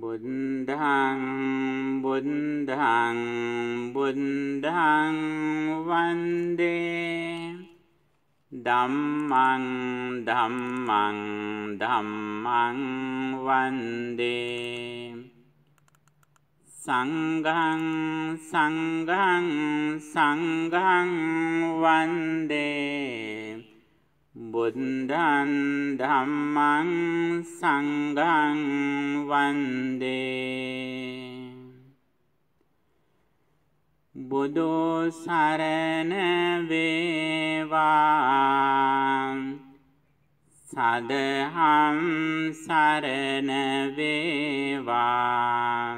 බුද්ධං බුද්ධං බුද්ධං වන්දේ ධම්මං ධම්මං ධම්මං වන්දේ සංඝං සංඝං සංඝං වන්දේ බුද්ධන් ධම්මන් සංගන් වන්දේ බුදු සරණ වේවා සදහම් සරණ වේවා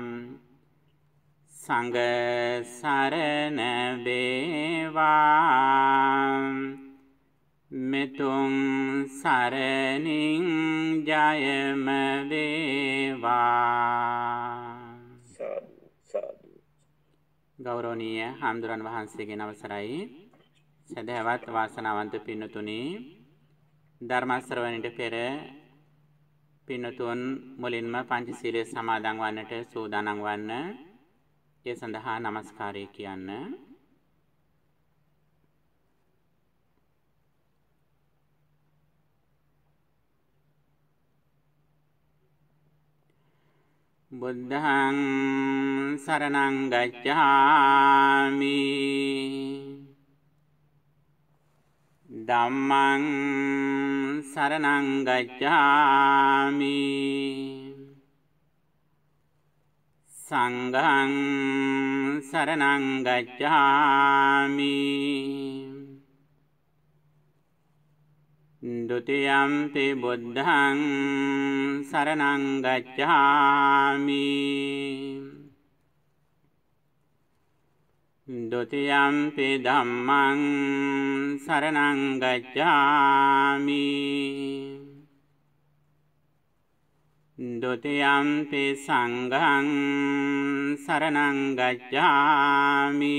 සංඝ සරණ වේවා මෙතුම් සරණින් ජයම වේවා ගෞරවනීය හාමුදුරන් වහන්සේගේ අවසරයි සදහවත් වාසනාවන්ත පින්නතුනි ධර්ම ශ්‍රවණයට පෙර පින්නතුන් මුලින්ම පංචශීලයේ සමාදන් වන්නට සූදානම් වන්න ඒ සඳහා নমස්කාරය කියන්න බුද්ධහං සරණං ගච්ඡාමි ධම්මං සරණං ගච්ඡාමි සංඝං සරණං ගච්ඡාමි දුතියම්පි බුද්ධං සරනංගච්ඡාමි දුතියම්පි ධම්මං සරනංගච්ඡාමි දුතියම්පි සංඝං සරනංගච්ඡාමි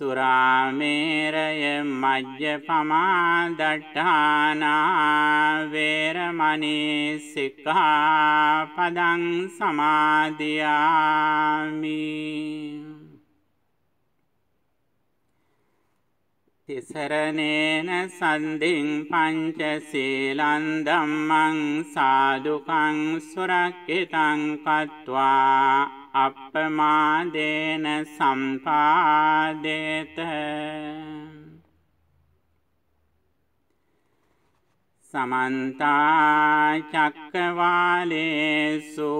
සුරාමේරය මජ්්‍ය පමාදට්ඨානාවේරමනී සික්කා පදං සමාධයාමී තිසරණේන සන්දිං පංචසීලන් ධම්මං සාදුකං සුරක්කිතං කତ୍වා අපමාදේන සම්පාදේත සමන්තාචක්කවාලේසු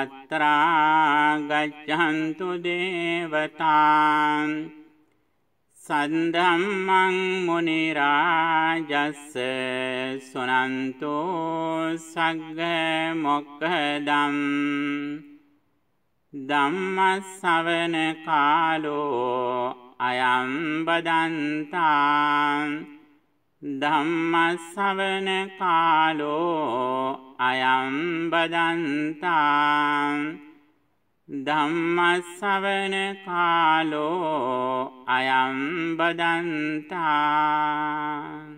අත්‍රාගච්ඡන්තු දේවතාන් සන්දම්මං මුනිරාජස්ස සුනන්තෝ සග්ග මොක්කදම් ධම්මස්සවන කාලෝ අයම්බදන්තා ධම්මස්සවන කාලෝ අයම්බදන්තා ධම්මස්සවන කාලෝ අයම්බදන්තා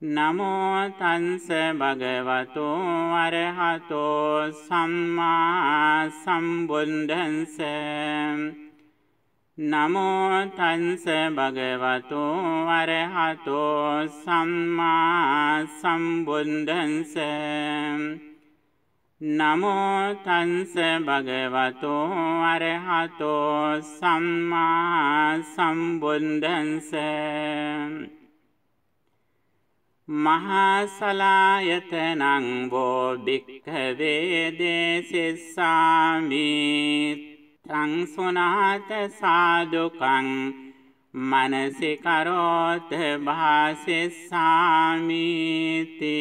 නමෝ තන්ස භගවතු අරහතෝ සම්මා සම්බුද්දන්ස නමෝ තන්ස භගවතු අරහතෝ සම්මා සම්බුද්දන්ස නමෝ තන්ස භගවතු අරහතෝ සම්මා සම්බුද්දන්ස මහාසලායතනං බෝභික්හවේ දේසිස්සාමී තංසුනාත සාදුකං මනසිකරෝත භාසිස්සාමීති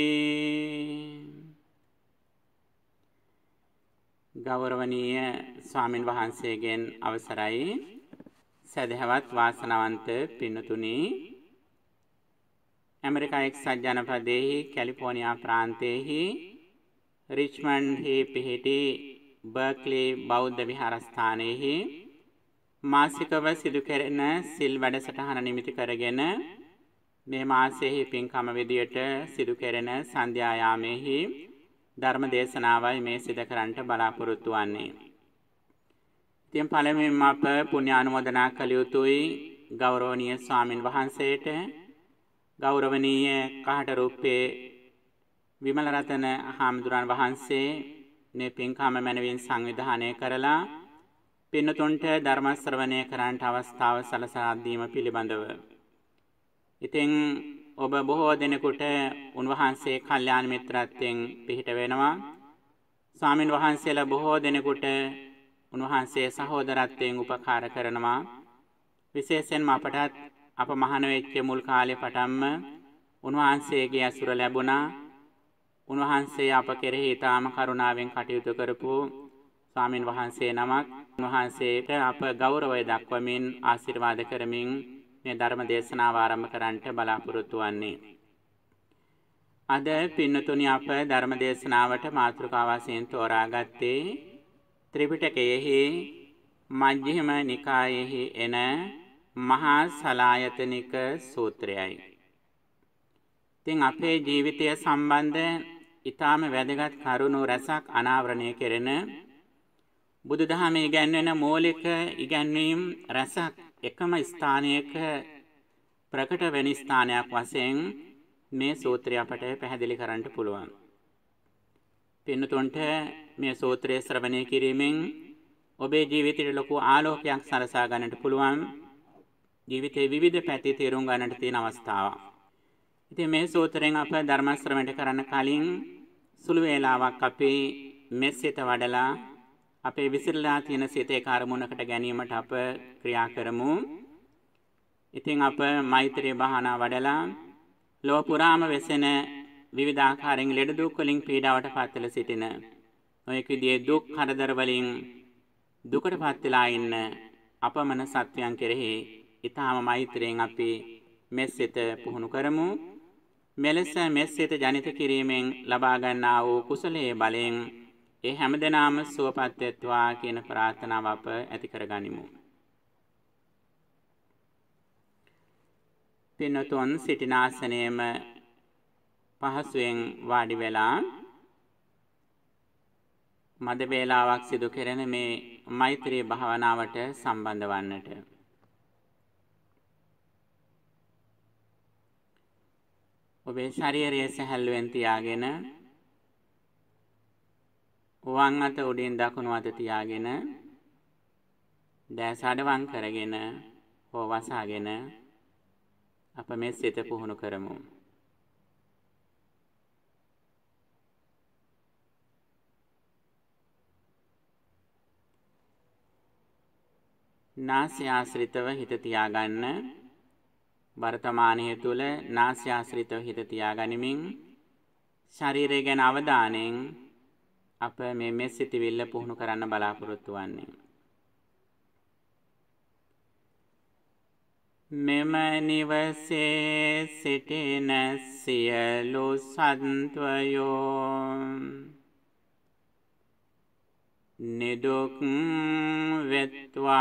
ගෞරවනීය ස්වාමින් වහන්සේගෙන් අවසරයි සැදැහැවත් වාසනවන්ත පින්නතුනී ඇමරිකා එක්සත් ජනපදයෙහි කැලිෆෝනියා ප්‍රාන්තයෙහි රිච්මන්ඩ්හි පිහිටි බර්ක්ලි බෞද්ධ විහාරස්ථානයෙහි මාසිකව සිදු කෙරෙන සිල් වැඩසටහන නිමිති කරගෙන මේ මාසයෙහි පින්කම විදියට සිදු කෙරෙන සන්ධ්‍යායාමයෙහි ධර්ම දේශනාවයි මේ සිදු කරන්නට බලාපොරොත්තු වන්නේ. ඉතින් පළමුවෙන්ම අප පුණ්‍ය ආනුමෝදනා කළ යුතුයි ගෞරවනීය ස්වාමින් වහන්සේට ගෞරවනීය කහට රුප්පේ විමලරතන හාමුදුරන් වහන්සේ මේ පින්කම මැනවින් සංවිධානය කරලා පින්නතුන්ට ධර්ම ශ්‍රවණය කරන්නට අවස්ථාව සලසා දීම පිළිබඳව. ඉතින් ඔබ බොහෝ දිනෙකට උන්වහන්සේ කල්යාණ මිත්‍රත්වයෙන් පිහිට වෙනවා. ස්වාමින් වහන්සේලා බොහෝ දිනෙකට උන්වහන්සේ සහෝදරත්වයෙන් උපකාර කරනවා. විශේෂයෙන්ම අපටත් අප මහාන වෙච්ච මුල් කාලේ පටන්ම උන්වහන්සේගේ ඇසුර ලැබුණා. උන්වහන්සේ අප කෙරෙහි ඊටාම කරුණාවෙන් කටයුතු කරපු ස්වාමින් වහන්සේ නමක්. උන්වහන්සේට අප ගෞරවය දක්වමින් ආශිර්වාද කරමින් මේ ධර්ම දේශනාව ආරම්භ කරන්නට බලාපොරොත්තු වන්නේ. අද පින්නතුනි අප ධර්ම දේශනාවට මාතෘකාව වශයෙන් තෝරාගත්තේ ත්‍රිපිටකයේහි මජ්ක්‍ධිම නිකායේහි එන මහා සලායතනික සූත්‍රයයි. ඉතින් අපේ ජීවිතය සම්බන්ධ ඊටාම වැදගත් කරුණු රසක් අනාවරණය කෙරෙන බුදුදහමේ ඉගැන්වෙන මූලික ඉගැන්වීම් රසක් එකම ස්ථානයක ප්‍රකට වෙන ස්ථානයක් වශයෙන් මේ සූත්‍රය අපට පැහැදිලි කරන්නට පුළුවන්. පින්නතුන්ට මේ සූත්‍රය ශ්‍රවණය කිරීමෙන් ඔබේ ජීවිතයට ලොකු ආලෝකයක් සරසා ගන්නට පුළුවන්. ජීවිතේ විවිධ පැති තේරුම් ගන්නට තියෙන අවස්ථාව. ඉතින් මේ සූත්‍රයෙන් අප ධර්ම ශ්‍රවණය කරන්න කලින් සුළු වේලාවක් අපි මෙසිත වඩලා අපේ විසිරලා තියෙන සිතේ කාර්මුණකට ගැනීමට අප ක්‍රියා කරමු. ඉතින් අප මෛත්‍රී භාවනා වඩලා ලෝ පුරාම වෙසෙන විවිධාකාරයෙන් ලෙඩ දුක් වලින් පීඩාවට පත්වලා සිටින නොයෙක් විදිහේ දුක් හතරදර වලින් දුකට පත්වලා ඉන්න අපමණ සත්වයන් කෙරෙහි ඊටාම මෛත්‍රයෙන් අපි මෙස්සෙත පුහුණු කරමු. මෙලෙස මෙස්සෙත ජනිත කිරීමෙන් ලබා ගන්නා වූ කුසලයේ බලයෙන් ඒ හැමදෙනාම සුවපත් වෙත්වා කියන ප්‍රාර්ථනාව අප ඇති කරගනිමු. පින්නතුන් සිටින ආසනයේම පහසුවෙන් වාඩි වෙලා මද වේලාවක් සිදු කරන මේ මෛත්‍රී භාවනාවට සම්බන්ධ වන්නට ඔබේ ශරීරය සැහැල්ලුවෙන් තියාගෙන වම් අත උඩින් දකුණු අත තියාගෙන දැස් අඩවම් කරගෙන හෝ වසාගෙන අප මේ සිත පුහුණු කරමු. නාසය ආශ්‍රිතව හිත තියාගන්න වර්තමානයේ තුල නාසය ආශ්‍රිතව හිත තියාගනිමින් ශරීරය ගැන අවධානයෙන් අප මේ මෙස් සිටිවිල්ල පුහුණු කරන්න බලාපොරොත්තු වන්නේ. මෙම නිවසේ සිටින සියලු සත්වයෝ නිදුක් වෙත්වා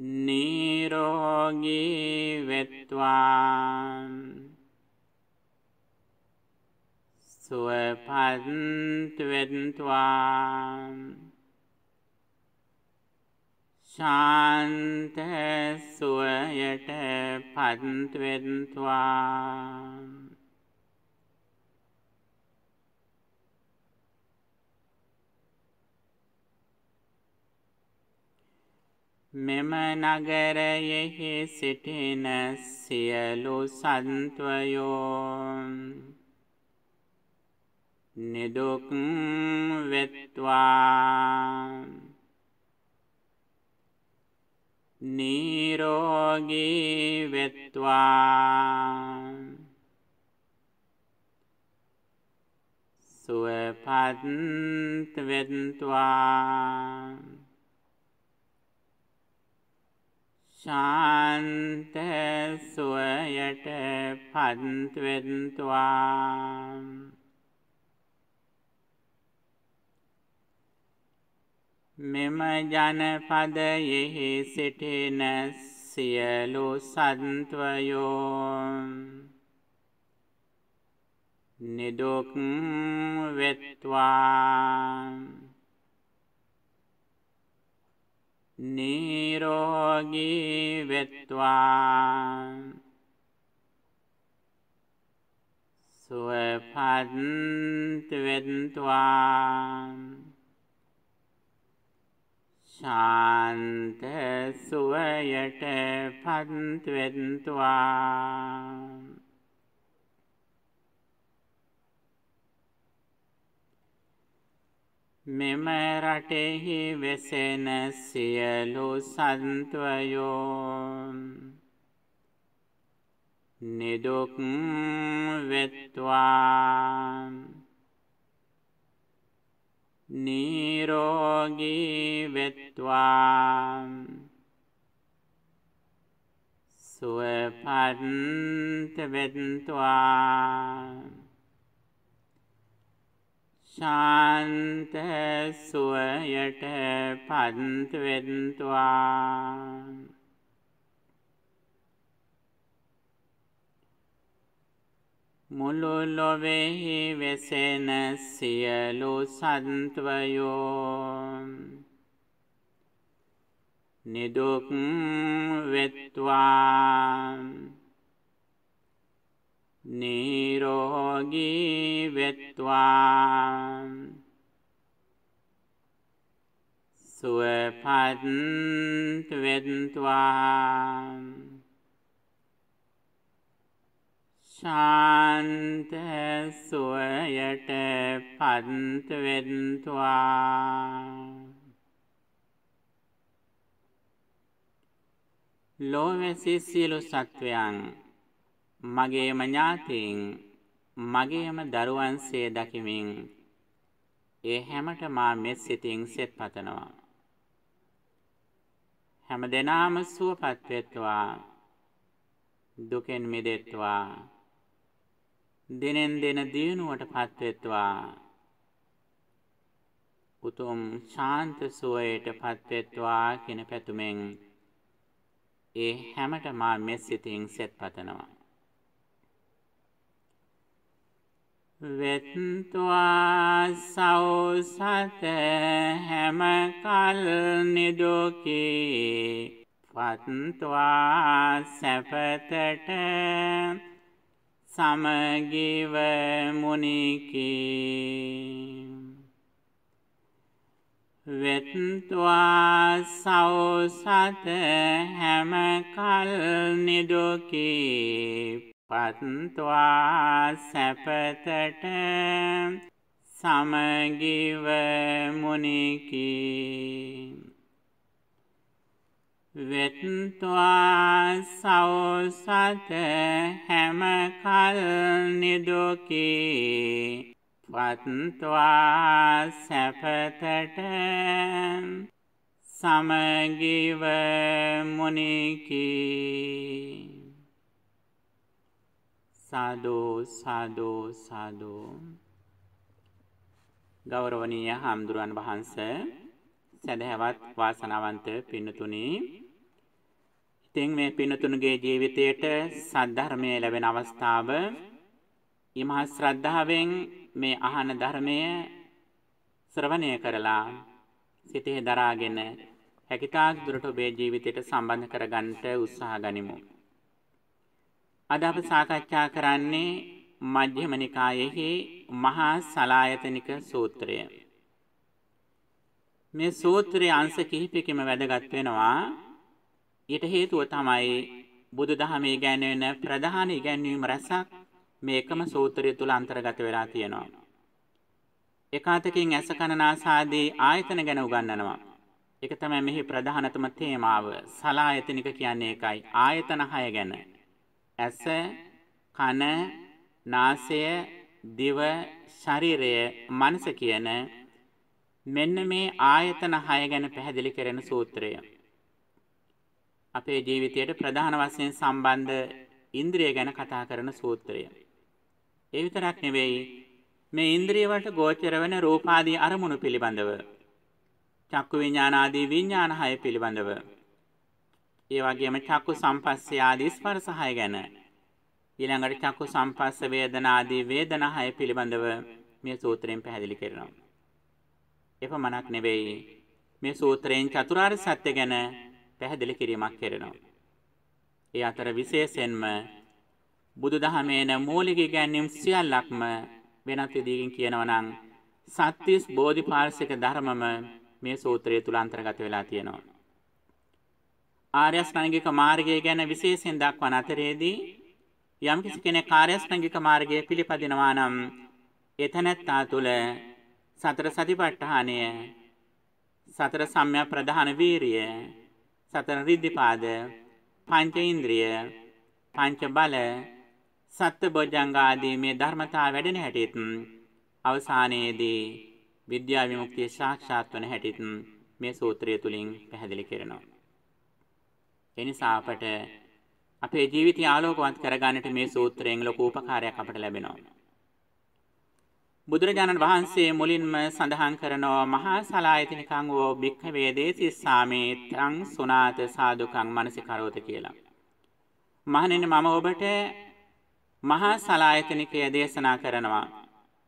නිරෝගී වෙත්වා සුවපත් වෙත්වා ශාන්ත සුවයට පත් වෙත්වා මෙම නගරයෙහි සිටින සියලු සන්ත්වයෝ නිදුක් වෙත්වා නිරෝගී වෙත්වා සුවපත් වෙත්වා ශාන්ත සුවයට පත්වෙන්තුවා මෙම ජනපදයෙහි සිටින සියලු සන්ත්වයෝ නිදුක් වෙත්වා නිරෝගී වෙත්වා සුවපත් වෙත්වා ශාන්ත සුවයට පත් වෙත්වා මෙම රටෙහි වෙසෙන සියලු සන්ත්වයෝ නිදුක් වෙත්වා නිරෝගී වෙත්වා සුවපත් වෙත්වා ශාන්ත සුවයට පත්වෙන්තුවා මුළු ලොවෙහි වෙසෙන සියලු සන්ත්වයෝ නිදුක් වෙත්වා නිරෝගී වෙත්වා සුවපත් වෙත්වා ශාන්ත සුවයට පත් වෙත්වා ලෝවැසි සියලු සත්වයන් මගේම ඥාතීන් මගේම දරුවන්සේ දකිමින් ඒ හැමට මා මෙත් සිතින් සෙත් පතනවා. හැම දෙනාම සුවපත් වෙත්වා දුකෙන් මිදෙත්වා දිනෙන් දින දියුණුවට පත් වෙත්වා උතුම් ශාන්ත සුවයට පත් වෙත්වා කියන පැතුමෙන් ඒ හැමට මා මෙත් සිතින් සෙත් පතනවා. වෙත්වා සෞසත හැම කල් නිදුකේ පත්වා සැපතට සමගිව මුනිකේ වෙත්වා සෞසත හැම කල් නිදුකේ පත්වා සැපතට සමගිව මුනිකි වෙත්වා සවසත හැමකල් නිදුකි පත්වා සැපතට සමගිව මුනිකි සාදු සාදු සාදු ගෞරවනීය හාමුදුරුවන් වහන්ස සැදැහැවත් වාසනාවන්ත පින්නතුනි ඉතින් මේ පින්නතුන්ගේ ජීවිතයට සද්ධර්මය ලැබෙන අවස්ථාව ඉමහ ශ්‍රද්ධාවෙන් මේ අහන ධර්මය ශ්‍රවණය කරලා සිතේ දරාගෙන හැකිතාක් දුරට ඔබේ ජීවිතයට සම්බන්ධ කරගන්නට උත්සාහ ගනිමු අද අප සාකච්ඡා කරන්නේ මජ්ක්‍ධිම නිකායෙහි මහා සලායතනික සූත්‍රය. මේ සූත්‍රයේ අංශ කිහිපයකම වැදගත් වෙනවා. ඊට හේතුව තමයි බුදුදහමේ ඉගැන්වෙන ප්‍රධාන ඉගැන්වීම් රැසක් මේ එකම සූත්‍රය තුල අන්තර්ගත වෙලා තියෙනවා. එකාතකින් ඇස කන නාසාදී ආයතන ගැන උගන්වනවා. ඒක තමයි මෙහි ප්‍රධානතම තේමාව. සලායතනික කියන්නේ ඒකයි. ආයතන 6 ගැන. ඇස, කන, නාසය, දිව, ශරීරය, මනස කියන මෙන්න මේ ආයතන 6 ගැන පැහැදිලි කරන සූත්‍රය. අපේ ජීවිතයට ප්‍රධාන වශයෙන් සම්බන්ධ ඉන්ද්‍රිය ගැන කතා කරන සූත්‍රය. ඒ විතරක් නෙවෙයි මේ ඉන්ද්‍රිය වලට ගෝචර වෙන රූපාදී අරමුණු පිළිබඳව චක්කු විඥාන ආදී විඥාන හය පිළිබඳව ඒ වගේම චක්කු සම්පස්සේ ආදී ස්පර්ශ හය ගැන ඊළඟට චක්කු සම්පස්ස වේදනා ආදී වේදනා හය පිළිබඳව මේ සූත්‍රයෙන් පැහැදිලි කරනවා. එපමණක් නෙවෙයි මේ සූත්‍රයෙන් චතුරාර්ය සත්‍ය ගැන පැහැදිලි කිරීමක් කරනවා. ඒ අතර විශේෂයෙන්ම බුදුදහමේන මූලික ඉගැන්වීම් සියල්ලක්ම වෙනත් විදිහකින් කියනවා නම් සත්‍තිස් බෝධිපාර්ශික ධර්මම මේ සූත්‍රය තුල අන්තර්ගත වෙලා තියෙනවා. ආර්යස්ථානික මාර්ගය ගැන විශේෂයෙන් දක්වන අතරේදී යම් කිසි කෙනෙක් ආර්යස්ථානික මාර්ගය පිළිපදිනවා නම් එතනත්තා තුළ සතර සතිපට්ඨානය සතර සම්‍යක් ප්‍රධාන වීරිය සතර රිද්ධිපාද පංච ඉන්ද්‍රිය පංච බල සත්ත්ව බොජ්ජංග ආදී මේ ධර්මතා වැඩෙන හැටිත් අවසානයේදී විද්‍යා විමුක්තිය සාක්ෂාත් වන හැටිත් මේ සූත්‍රය තුලින් පැහැදිලි කරනවා එනිසා අපට අපේ ජීවිතය ආලෝකවත් කරගන්නට මේ සූත්‍රයෙන් ලොකු උපකාරයක් අපට ලැබෙනවා. බුදුරජාණන් වහන්සේ මුලින්ම සඳහන් කරනවා මහා සලායතනිකං වූ භික්ඛවේ දේසිස්සාමේ ත්‍රං සුනාත සාදුකං මනසිකරෝත කියලා. මහණෙනි මම ඔබට මහා සලායතනිකය දේශනා කරනවා.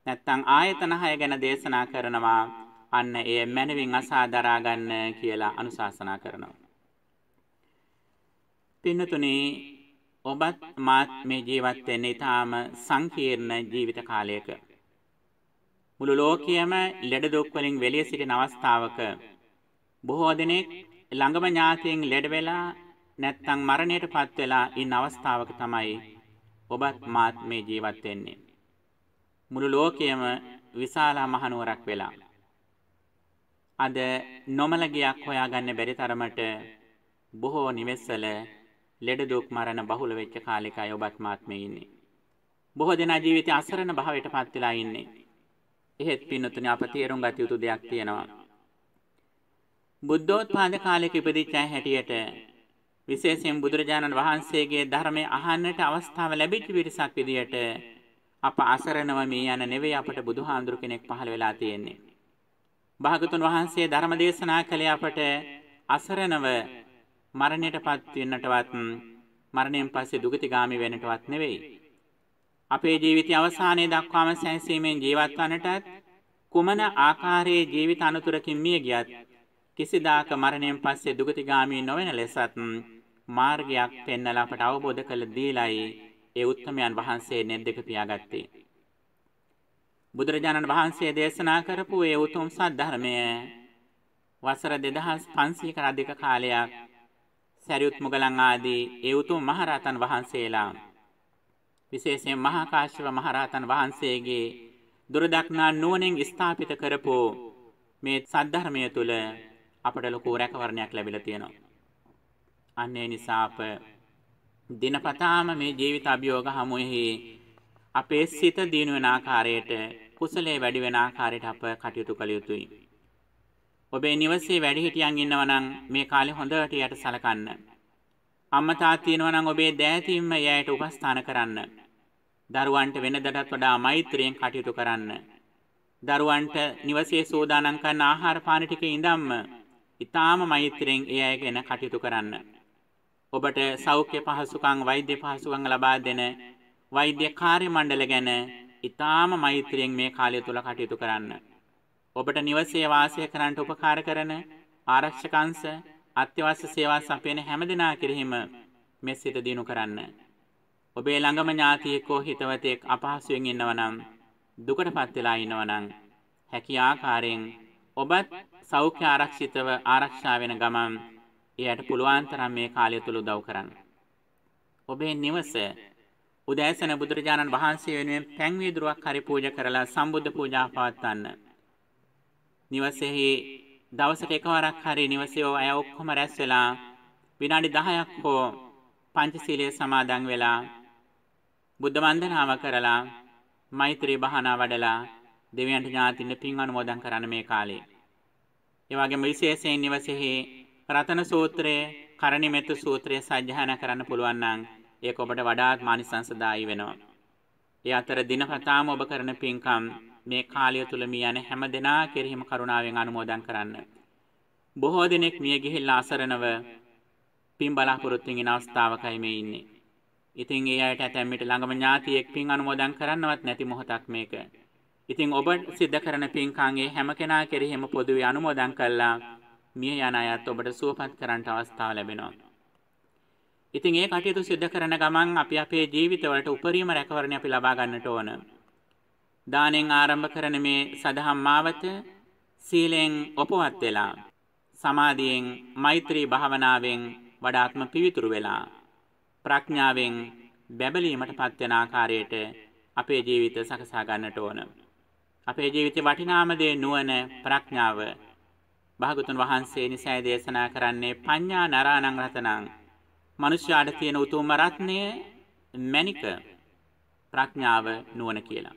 නැත්තම් ආයතන 6 ගැන දේශනා කරනවා. අන්න එය මනවින් අසා දරා ගන්න කියලා අනුශාසනා කරනවා. පින්නතුනේ ඔබත් මාත් මේ ජීවත් වෙන්නේ ඊටාම සංකීර්ණ ජීවිත කාලයක. මුළු ලෝකයේම ලෙඩ දුක් වලින් වෙලී සිටින අවස්ථාවක බොහෝ දෙනෙක් ළඟම ඥාතීන් ලෙඩ වෙලා නැත්නම් මරණයටපත් වෙලා ඉන්න අවස්ථාවක තමයි ඔබත් මාත් මේ ජීවත් වෙන්නේ. මුළු ලෝකයේම විශාල මහනුවරක් වෙලා. අද නොමලගයක් හොයාගන්න බැරි තරමට බොහෝ නිවෙස්වල ලෙඩ දුක් මරණ බහුල වෙච්ච කාලෙක අය ඔබත් මාත් මේ ඉන්නේ. බොහෝ දෙනා ජීවිතේ අසරණ භාවයට පත් වෙලා ඉන්නේ. එහෙත් පින්නතුනි අප තේරුම් ගත යුතු දෙයක් තියෙනවා. බුද්ධෝත්පාද කාලයක ඉපදිච්ච අය හැටියට විශේෂයෙන් බුදුරජාණන් වහන්සේගේ ධර්මයේ අහන්නට අවස්ථාව ලැබිච්ච පිරිසක් විදියට අප අසරණව මේ යන නෙවෙයි අපට බුදුහාඳුරු කෙනෙක් පහළ වෙලා තියෙන්නේ. භාගතුන් වහන්සේ ධර්ම දේශනා කළේ අපට අසරණව මරණයටපත් වෙන්නටවත් මරණයෙන් පස්සේ දුගතිගාමි වෙන්නටවත් නෙවෙයි. අපේ ජීවිතය අවසානයේ දක්වාම සැනසීමෙන් ජීවත් වන්නටත් කුමන ආකාරයේ ජීවිත අනුතරකින් මිය ගියත් කිසිදාක මරණයෙන් පස්සේ දුගතිගාමි නොවන ලෙසත් මාර්ගයක් පෙන්වලා අපට අවබෝධ කළ දීලයි ඒ උත්තමයන් වහන්සේ නෙද්දක පියාගත්තේ. බුදුරජාණන් වහන්සේ දේශනා කරපු ඒ උතුම් සත්‍ය ධර්මය වසර 2500කට අධික කාලයක් සැරියුත් මුගලන් ආදී ඒ උතුම් මහරහතන් වහන්සේලා විශේෂයෙන් මහා කාශ්‍යප මහරහතන් වහන්සේගේ දුරදක්නා නුවණින් ස්ථාපිත කරපු මේ සද්ධර්මය තුල අපට ලොකු රැකවරණයක් ලැබිලා තියෙනවා. අන්න ඒ නිසා අප දිනපතාම මේ ජීවිත අභියෝග හමුෙහි අපේ සිත දිනුවන ආකාරයට කුසලයේ වැඩි වෙන ආකාරයට අප කටයුතු කළ යුතුයි. ඔබේ නිවසේ වැඩිහිටියන් ඉන්නවා නම් මේ කාලේ හොඳට යට සලකන්න. අම්මා තාත්තා ඉන්නවා නම් ඔබේ දෑතින්ම එයාට උපස්ථාන කරන්න. දරුවන්ට වෙනදටත් වඩා මෛත්‍රියෙන් කටයුතු කරන්න. දරුවන්ට නිවසේ සෝදානම් කරන ආහාර පාන ටික ඉඳන්ම ඊටාම මෛත්‍රියෙන් ඒ අය ගැන කටයුතු කරන්න. ඔබට සෞඛ්‍ය පහසුකම් වෛද්‍ය පහසුකම් ලබා දෙන වෛද්‍ය කාර්ය මණ්ඩල ගැන ඊටාම මෛත්‍රියෙන් මේ කාලය තුල කටයුතු කරන්න. ඔබට නිවසේ වාසය කරන්නට උපකාර කරන ආරක්ෂකංශ අත්‍යවශ්‍ය සේවා සපයන හැම දෙනා කෙරෙහිම මේ සිත දිනු කරන්න. ඔබේ ළඟම ඥාතියෙකෝ හිතවතෙක් අපහසුවෙන් ඉන්නවනම් දුකටපත් වෙලා ඉන්නවනම් හැකි ආකාරයෙන් ඔබත් සෞඛ්‍ය ආරක්ෂිතව ආරක්ෂා වෙන ගමන් එයට පුළුවන් තරම් මේ කාලය තුල උදව් කරන්න. ඔබේ නිවස උදෑසන බුදුරජාණන් වහන්සේ වෙනුවෙන් පැන් වීදුරුවක් හරි පූජා කරලා සම්බුද්ධ පූජා පවත්වන්න. නිවසෙහි දවසට එකවරක් හරි නිවසේ අය ඔක්කොම රැස් වෙලා විනාඩි 10ක් හෝ පංචශීලයේ සමාදන් වෙලා බුද්ධ වන්දනාව කරලා මෛත්‍රී භාවනා වඩලා දෙවියන්ට ඥාතින්න පින් අනුමෝදන් කරන මේ කාලේ. ඒ වගේම විශේෂයෙන් නිවසේහි රතන සූත්‍රය, කරණිමෙත් සූත්‍රය සජ්ජායනා කරන්න පුළුවන් නම් ඒක ඔබට වඩාත් මානිසංසදායි වෙනවා. ඒ අතර දිනපතාම ඔබ කරන පින්කම් මේ කාලය තුල මිය යන හැම දෙනා කෙරෙහිම කරුණාවෙන් අනුමෝදන් කරන්න. බොහෝ දෙනෙක් මිය ගිහිල්ලා අසරණව පින් බලාපොරොත්තු වෙන අවස්ථාවකයි මේ ඉන්නේ. ඉතින් ඒ අයට ඇතැම් විට ළඟම ඥාතියෙක් පින් අනුමෝදන් කරන්නවත් නැති මොහොතක් මේක. ඉතින් ඔබ සිද්ධ කරන පින්කම්ගේ හැම කෙනා කෙරෙහිම පොදුවේ අනුමෝදන් කළා මිය යන අයත් ඔබට සුවපත් කරන්නට අවස්ථාව ලැබෙනවා. ඉතින් ඒ කටයුතු සිද්ධ කරන ගමන් අපි අපේ ජීවිතවලට උපරිම රැකවරණ අපි ලබා ගන්නට ඕන. දානෙන් ආරම්භ කරන මේ සදහම් මාවත සීලෙන් ඔපවත් වෙලා සමාධියෙන් මෛත්‍රී භාවනාවෙන් වඩාත්ම පිවිතුරු වෙලා ප්‍රඥාවෙන් බැබලීමටපත් වෙන ආකාරයට අපේ ජීවිත සකසා ගන්නට ඕන. අපේ ජීවිතේ වටිනාම දේ නුවණ ප්‍රඥාව. භාගතුන් වහන්සේ නිසයි දේශනා කරන්නේ පඤ්ඤා නරාණං රතනං. මිනිස්යාට තියෙන උතුම්ම රත්නය මණික ප්‍රඥාව නුවණ කියලා.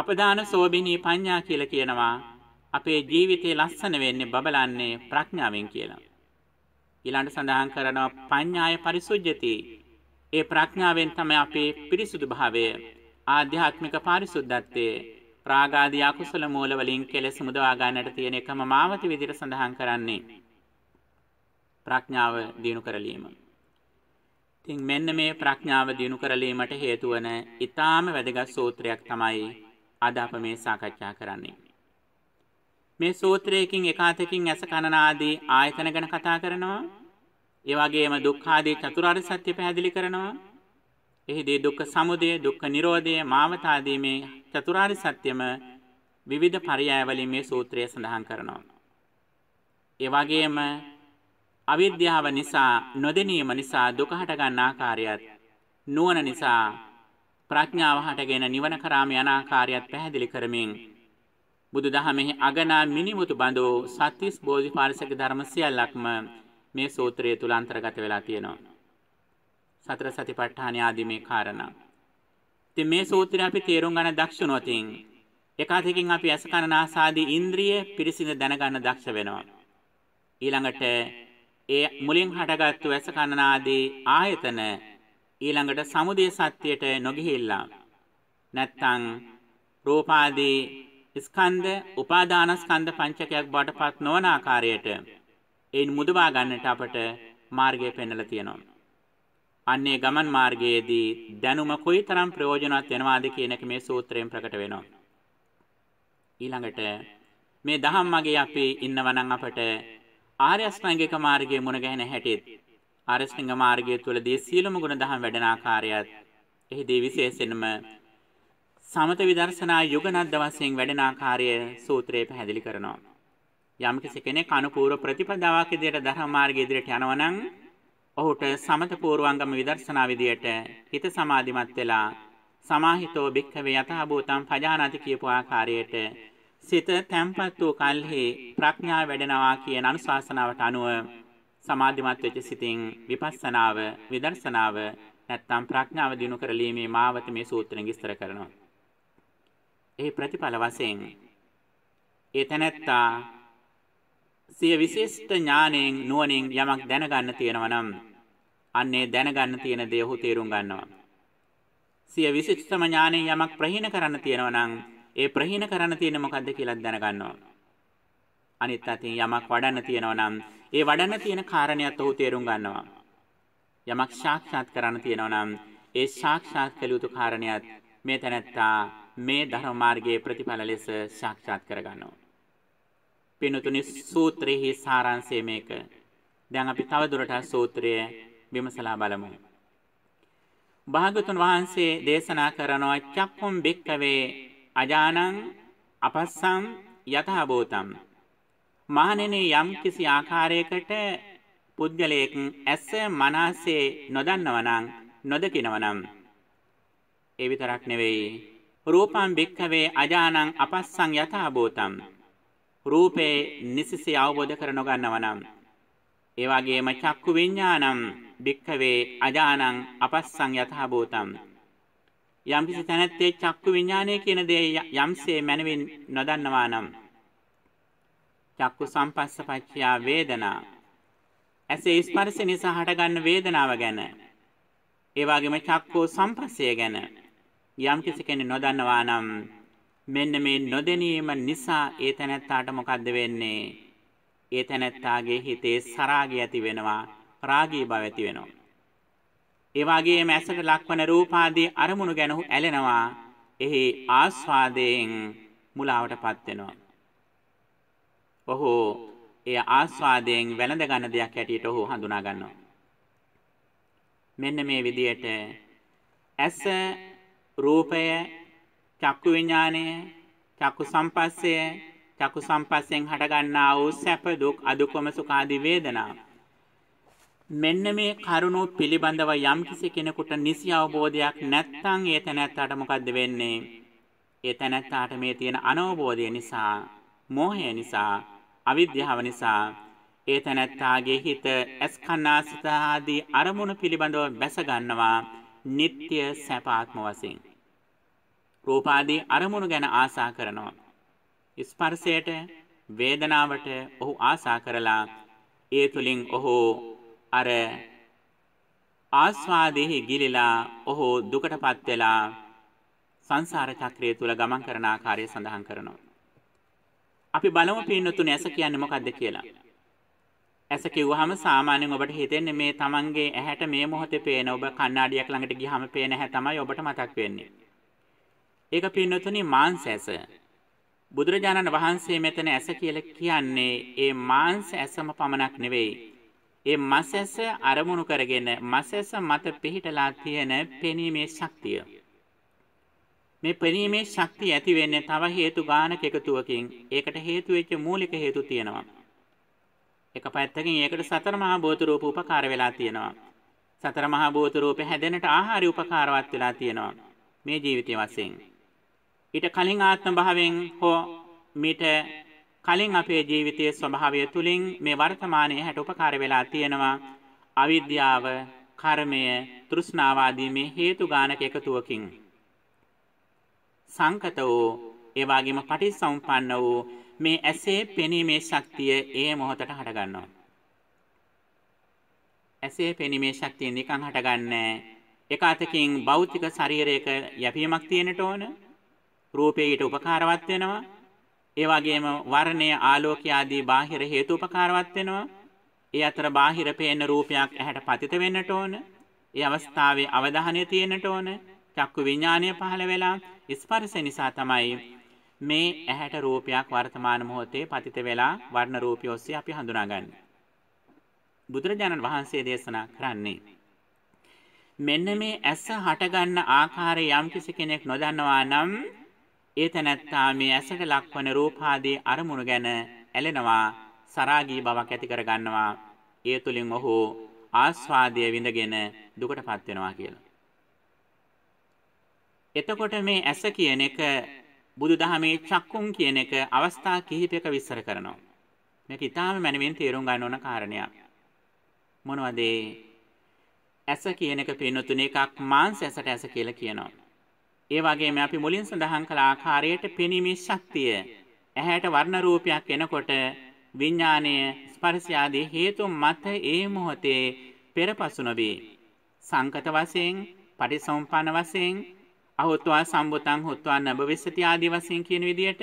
අපදාන සෝබිනී පඤ්ඤා කියලා කියනවා අපේ ජීවිතේ ලස්සන වෙන්නේ බබලන්නේ ප්‍රඥාවෙන් කියලා. ඊළඟ සඳහන් කරනවා පඤ්ඤාය පරිසුජ්ජති. ඒ ප්‍රඥාවෙන් තමයි අපේ පිරිසුදු භාවය ආධ්‍යාත්මික පාරිශුද්ධත්වයේ රාගාදී අකුසල මූල වලින් කෙලෙස් මුදවා ගන්නට තියෙන එකම මාවත විදිහට සඳහන් කරන්නේ ප්‍රඥාව දිනු කරලීම. ඉතින් මෙන්න මේ ප්‍රඥාව දිනු කරලීමට හේතු වන ඊටාම වැදගත් සූත්‍රයක් තමයි අද අප මේ සාකච්ඡා කරන්නේ. මේ සූත්‍රයකින් එකාතකින් ඇස කණනාදී ආයතන ගැන කතා කරනවා. ඒ වගේම දුක්ඛාදී චතුරාර්ය සත්‍ය පැහැදිලි කරනවා. එහිදී දුක්ඛ සමුදය, දුක්ඛ නිරෝධය, මාවත ආදී මේ චතුරාර්ය සත්‍යම විවිධ පරයය වලින් මේ සූත්‍රය සඳහන් කරනවා. ඒ වගේම අවිද්‍යාව නිසා නොදැනීම නිසා දුක හට ගන්න ආකාරයත් නුවණ නිසා ප්‍රඥාව හටගෙන නිවන කරාම යන ආකාරයත් පැහැදිලි කරමින් බුදුදහමෙහි අගනා මිනිමුතු බඳු සත්‍තිස් බෝධිපාරිසක ධර්ම සියල්ලක්ම මේ සූත්‍රය තුල අන්තර්ගත වෙලා තියෙනවා. සතර සතිපට්ඨාන ආදී මේ කාරණා. ඉතින් මේ සූත්‍රය අපි තේරුම් ගන්න දක්ෂුණොතින් එකාතකින් අපි අසකනාසාදී ඉන්ද්‍රිය පිරිසිඳ දැනගන්න දක්ෂ වෙනවා. ඊළඟට ඒ මුලින් හටගත්තු අසකනාදී ආයතන ඊළඟට සමුදය සත්‍යයට නොගිහිල්ලා නැත්තං රූපාදී ස්කන්ධ උපාදානස්කන්ධ පංචකයක් බාටපත් නොවන ආකාරයට එයින් මුදවා ගන්නට අපට මාර්ගය පෙන්වලා තියෙනවා. අන්නේ ගමන් මාර්ගයේදී දැනුම කොයිතරම් ප්‍රයෝජනවත් වෙනවාද කියන එක මේ සූත්‍රයෙන් ප්‍රකට වෙනවා. ඊළඟට මේ දහම් මගේ අපි ඉන්නවනම් අපට ආර්ය අෂ්ටාංගික මාර්ගයේ මුණ ගැහෙන හැටිත් අරස්නග මාර්ගය තුළදී සියලුම ගුණ දහම් වැඩනාකාරයත් එහිදී විශේෂෙන්ම සමත විදර්ශනා යුගනද්ද වශයෙන් වැඩනාකාරය සූත්‍රයේ පැහැදිලි කරනවා. යම්කිසි කෙනෙක් අනුපූර්ව ප්‍රතිපදාවක් විදියට ධර්ම මාර්ගය ඉදිරියට යනවා නම් ඔහුට සමත පූර්වංගම විදර්ශනා විදියට හිත සමාධිමත් වෙලා සමාහිතෝ භික්ඛවේ යථාභූතං පජානාති කියපු ආකාරයට සිත තැම්පත් වූ කල්හි ප්‍රඥා වැඩෙනවා කියන අනුශාසනාවට අනුව සමාධිමත් වෙච්ච සිතින් විපස්සනාව විදර්ශනාව නැත්නම් ප්‍රඥාව දිනු කරලීමේ මාවත මේ සූත්‍රයෙන් විස්තර කරනවා. ඒ ප්‍රතිඵල වශයෙන් ඒතනත්තා සිය විශේෂ ඥාණයෙන් නුවණින් යමක් දැනගන්න තියෙනවා නම් අන්නේ දැනගන්න තියෙන දේ ඔහු තේරුම් ගන්නවා. සිය විශේෂම ඥාණයෙන් යමක් ප්‍රහීන කරන්න තියෙනවා නම් ඒ ප්‍රහීන කරන්න තියෙන මොකද්ද කියලා දැනගන්නවා. අනිත් අතින් යමක් වඩන්න තියෙනවා නම් ඒ වඩන්න තියෙන කාරණයක් ඔහු තේරුම් ගන්නවා. යමක් සාක්ෂාත් කරන්න තියෙනවා නම් ඒ සාක්ෂාත් කළ යුතු කාරණයක් මේ තැනැත්තා මේ ධර්ම මාර්ගයේ ප්‍රතිඵල ලෙස සාක්ෂාත් කරගන්නවා. පිනතුනි සූත්‍රයේ සාරාංශය මේක. දැන් අපි තව දුරටත් සූත්‍රය විමසලා බලමු. භාගතුන් වහන්සේ දේශනා කරනවා චක්කුම් බික්කවේ අජානං අපස්සං යථාභූතං මහණෙනි යම් කිසි ආකාරයකට පුද්ගලයෙක් ඇස මනසේ නොදන්නවනම් නොදකිනවනම් ඒ විතරක් නෙවෙයි රූපං භික්ඛවේ අජානං අපස්සං යථාභූතං රූපේ නිසිසේ අවබෝධ කර නොගන්නවනම් ඒ වගේම චක්කු විඥානං භික්ඛවේ අජානං අපස්සං යථාභූතං යම් කිසි තැනැත්තේ චක්කු විඥානය කියන දේ යම්සේ මනවින් නොදන්නවා නම් චක්කු සම්පස්ස පච්චයා වේදනා. ඇසේ ස්පර්ශ නිසා හටගන්න වේදනාව ගැන. ඒ වගේම චක්කෝ සම්පස්සය ගැන යම් කෙනෙක් නොදන්නවා නම් මෙන්න මේ නොදැනීම නිසා ඒ තැනැත්තාට මොකද්ද වෙන්නේ? ඒ තැනැත්තාගේ හිතේ සරාගය ඇති වෙනවා, රාගී බව ඇති වෙනවා. ඒ වගේම ඇසට ලක්වන රූපාදී අරමුණු ගැන ඇලෙනවා. එහි ආස්වාදයෙන් මුලාවටපත් වෙනවා. ඔහු එය ආස්වාදයෙන් වැළඳ ගන්න දෙයක් හැටියට ඔහු හඳුනා ගන්නවා. මෙන්න මේ විදියට ඇස රූපය චක්කු විඥානය චක්කු සම්පස්සය චක්කු සම්පස්සෙන් හටගන්නා වූ සැප දුක් අදුක්කම සුඛාදී වේදනා මෙන්න මේ කරුණු පිළිබඳව යම්කිසි කෙනෙකුට නිසි අවබෝධයක් නැත්නම් ඒ තැනැත්තාට මොකද්ද වෙන්නේ ඒ තැනැත්තාට මේ තියෙන අනවබෝධය නිසා මෝහය නිසා අවිද්‍යාව නිසා ඒ තැනැත්තාගේ හිත ඇස් කන්නාසිත ආදී අරමුණු පිළිබඳව බැස ගන්නවා නিত্য සැපාත්ම වශයෙන්. රූපාදී අරමුණු ගැන ආසා කරනවා. ස්පර්ශයට වේදනාවට ඔහු ආසා කරලා ඒ තුලින් ඔහු අර ආස්වාදයේ ගිලිලා ඔහු දුකටපත් වෙලා සංසාර චක්‍රය තුල ගමන් කරන ආකාරය සඳහන් කරනවා. අපි බලමු පින්නතුනේ ඇස කියන්නේ මොකද්ද කියලා. ඇස කිව්වහම සාමාන්‍යයෙන් ඔබට හිතෙන්නේ මේ තමන්ගේ ඇහැට මේ මොහොතේ පේන ඔබ කණ්ණාඩියක් ළඟට ගියහම පේන ඇහැ තමයි ඔබට මතක් වෙන්නේ. ඒක පින්නතුනේ මාංශ ඇස. බුදුරජාණන් වහන්සේ මෙතන ඇස කියලා කියන්නේ ඒ මාංශ ඇසම පමණක් නෙවෙයි. ඒ මස් ඇස අරමුණු කරගෙන මස් ඇස මත පිහිටලා තියෙන පෙනීමේ ශක්තිය. මේ පෙනීමේ ශක්තිය ඇති වෙන්නේ තව හේතු ගානක එකතුවකින්. ඒකට හේතු වෙච්ච මූලික හේතු තියෙනවා. එක පැත්තකින් ඒකට සතර මහා භූත රූප උපකාර වෙලා තියෙනවා. සතර මහා භූත රූප හැදෙනට ආහාරය උපකාරවත් වෙලා තියෙනවා. මේ ජීවිතය වශයෙන්. ඊට කලින් ආත්ම භාවයෙන් හෝ මිට කලින් අපේ ජීවිතයේ ස්වභාවය තුලින් මේ වර්තමානයේ හැට උපකාර වෙලා තියෙනවා. අවිද්‍යාව, කර්මය, තෘෂ්ණාව ආදී මේ හේතු ගානක එකතුවකින්. සංකත වූ එවාගේම පටිසම්පන්න වූ මේ ඇසේ පෙනීමේ ශක්තිය ඒ මොහොතට හටගන්නවා. ඇසේ පෙනීමේ ශක්තිය නිකන් හටගන්නේ එක අතකින් භෞතික ශරීරයක යැපීමක් තියෙනට ඕන රූපයට උපකාරවත් වෙනවා ඒ වගේම වර්ණය ආලෝකය ආදී බාහිර හේතු උපකාරවත් වෙනවා ඒ අතර බාහිර පේන රූපයක් ඇහැට පතිත වෙන්නට ඕන ඒ අවස්ථාවේ අවධානය තියෙන්නට ඕන චක්කු විඥානය පහළ වෙලා ස්පර්ශ නිසා තමයි මේ ඇහැට රූපයක් වර්තමාන මොහොතේ පතිත වෙලා වර්ණ රූපය ඔස්සේ අපි හඳුනාගන්නේ. බුදුරජාණන් වහන්සේ දේශනා කරන්නේ මෙන්න මේ ඇස හටගන්න ආකාරය යම්කිසි කෙනෙක් නොදන්නවා නම් ඒ තැනැත්තා මේ ඇසට ලක්වන රූපාදී අරමුණු ගැන ඇලෙනවා සරාගී බවක් ඇති කරගන්නවා ඒ තුලින් ඔහු ආස්වාදය විඳගෙන දුකටපත් වෙනවා කියලා. එතකොට මේ ඇස කියන එක බුදුදහමේ චක්කුම් කියන එක අවස්ථා කිහිපයක විස්තර කරනවා. මේක ඊටාම මනමින් තේරුම් ගන්න ඕන කාරණයක්. මොනවද ඇස කියන එක පින්නතුන එකක් මාංශ ඇසට ඇස කියලා කියනවා. ඒ වගේම අපි මුලින් සඳහන් කළ ආකාරයට පෙනීමේ ශක්තිය ඇහැට වර්ණ රූපයක් එනකොට විඥානය ස්පර්ශය ආදී හේතු මත ඒ මොහොතේ පෙරපසු නොවේ. සංකත වශයෙන්, පරිසම්පන්න වශයෙන් අහොත්වා සම්බුතං හොත්වා නබවිස්සති ආදී වශයෙන් කියන විදිහට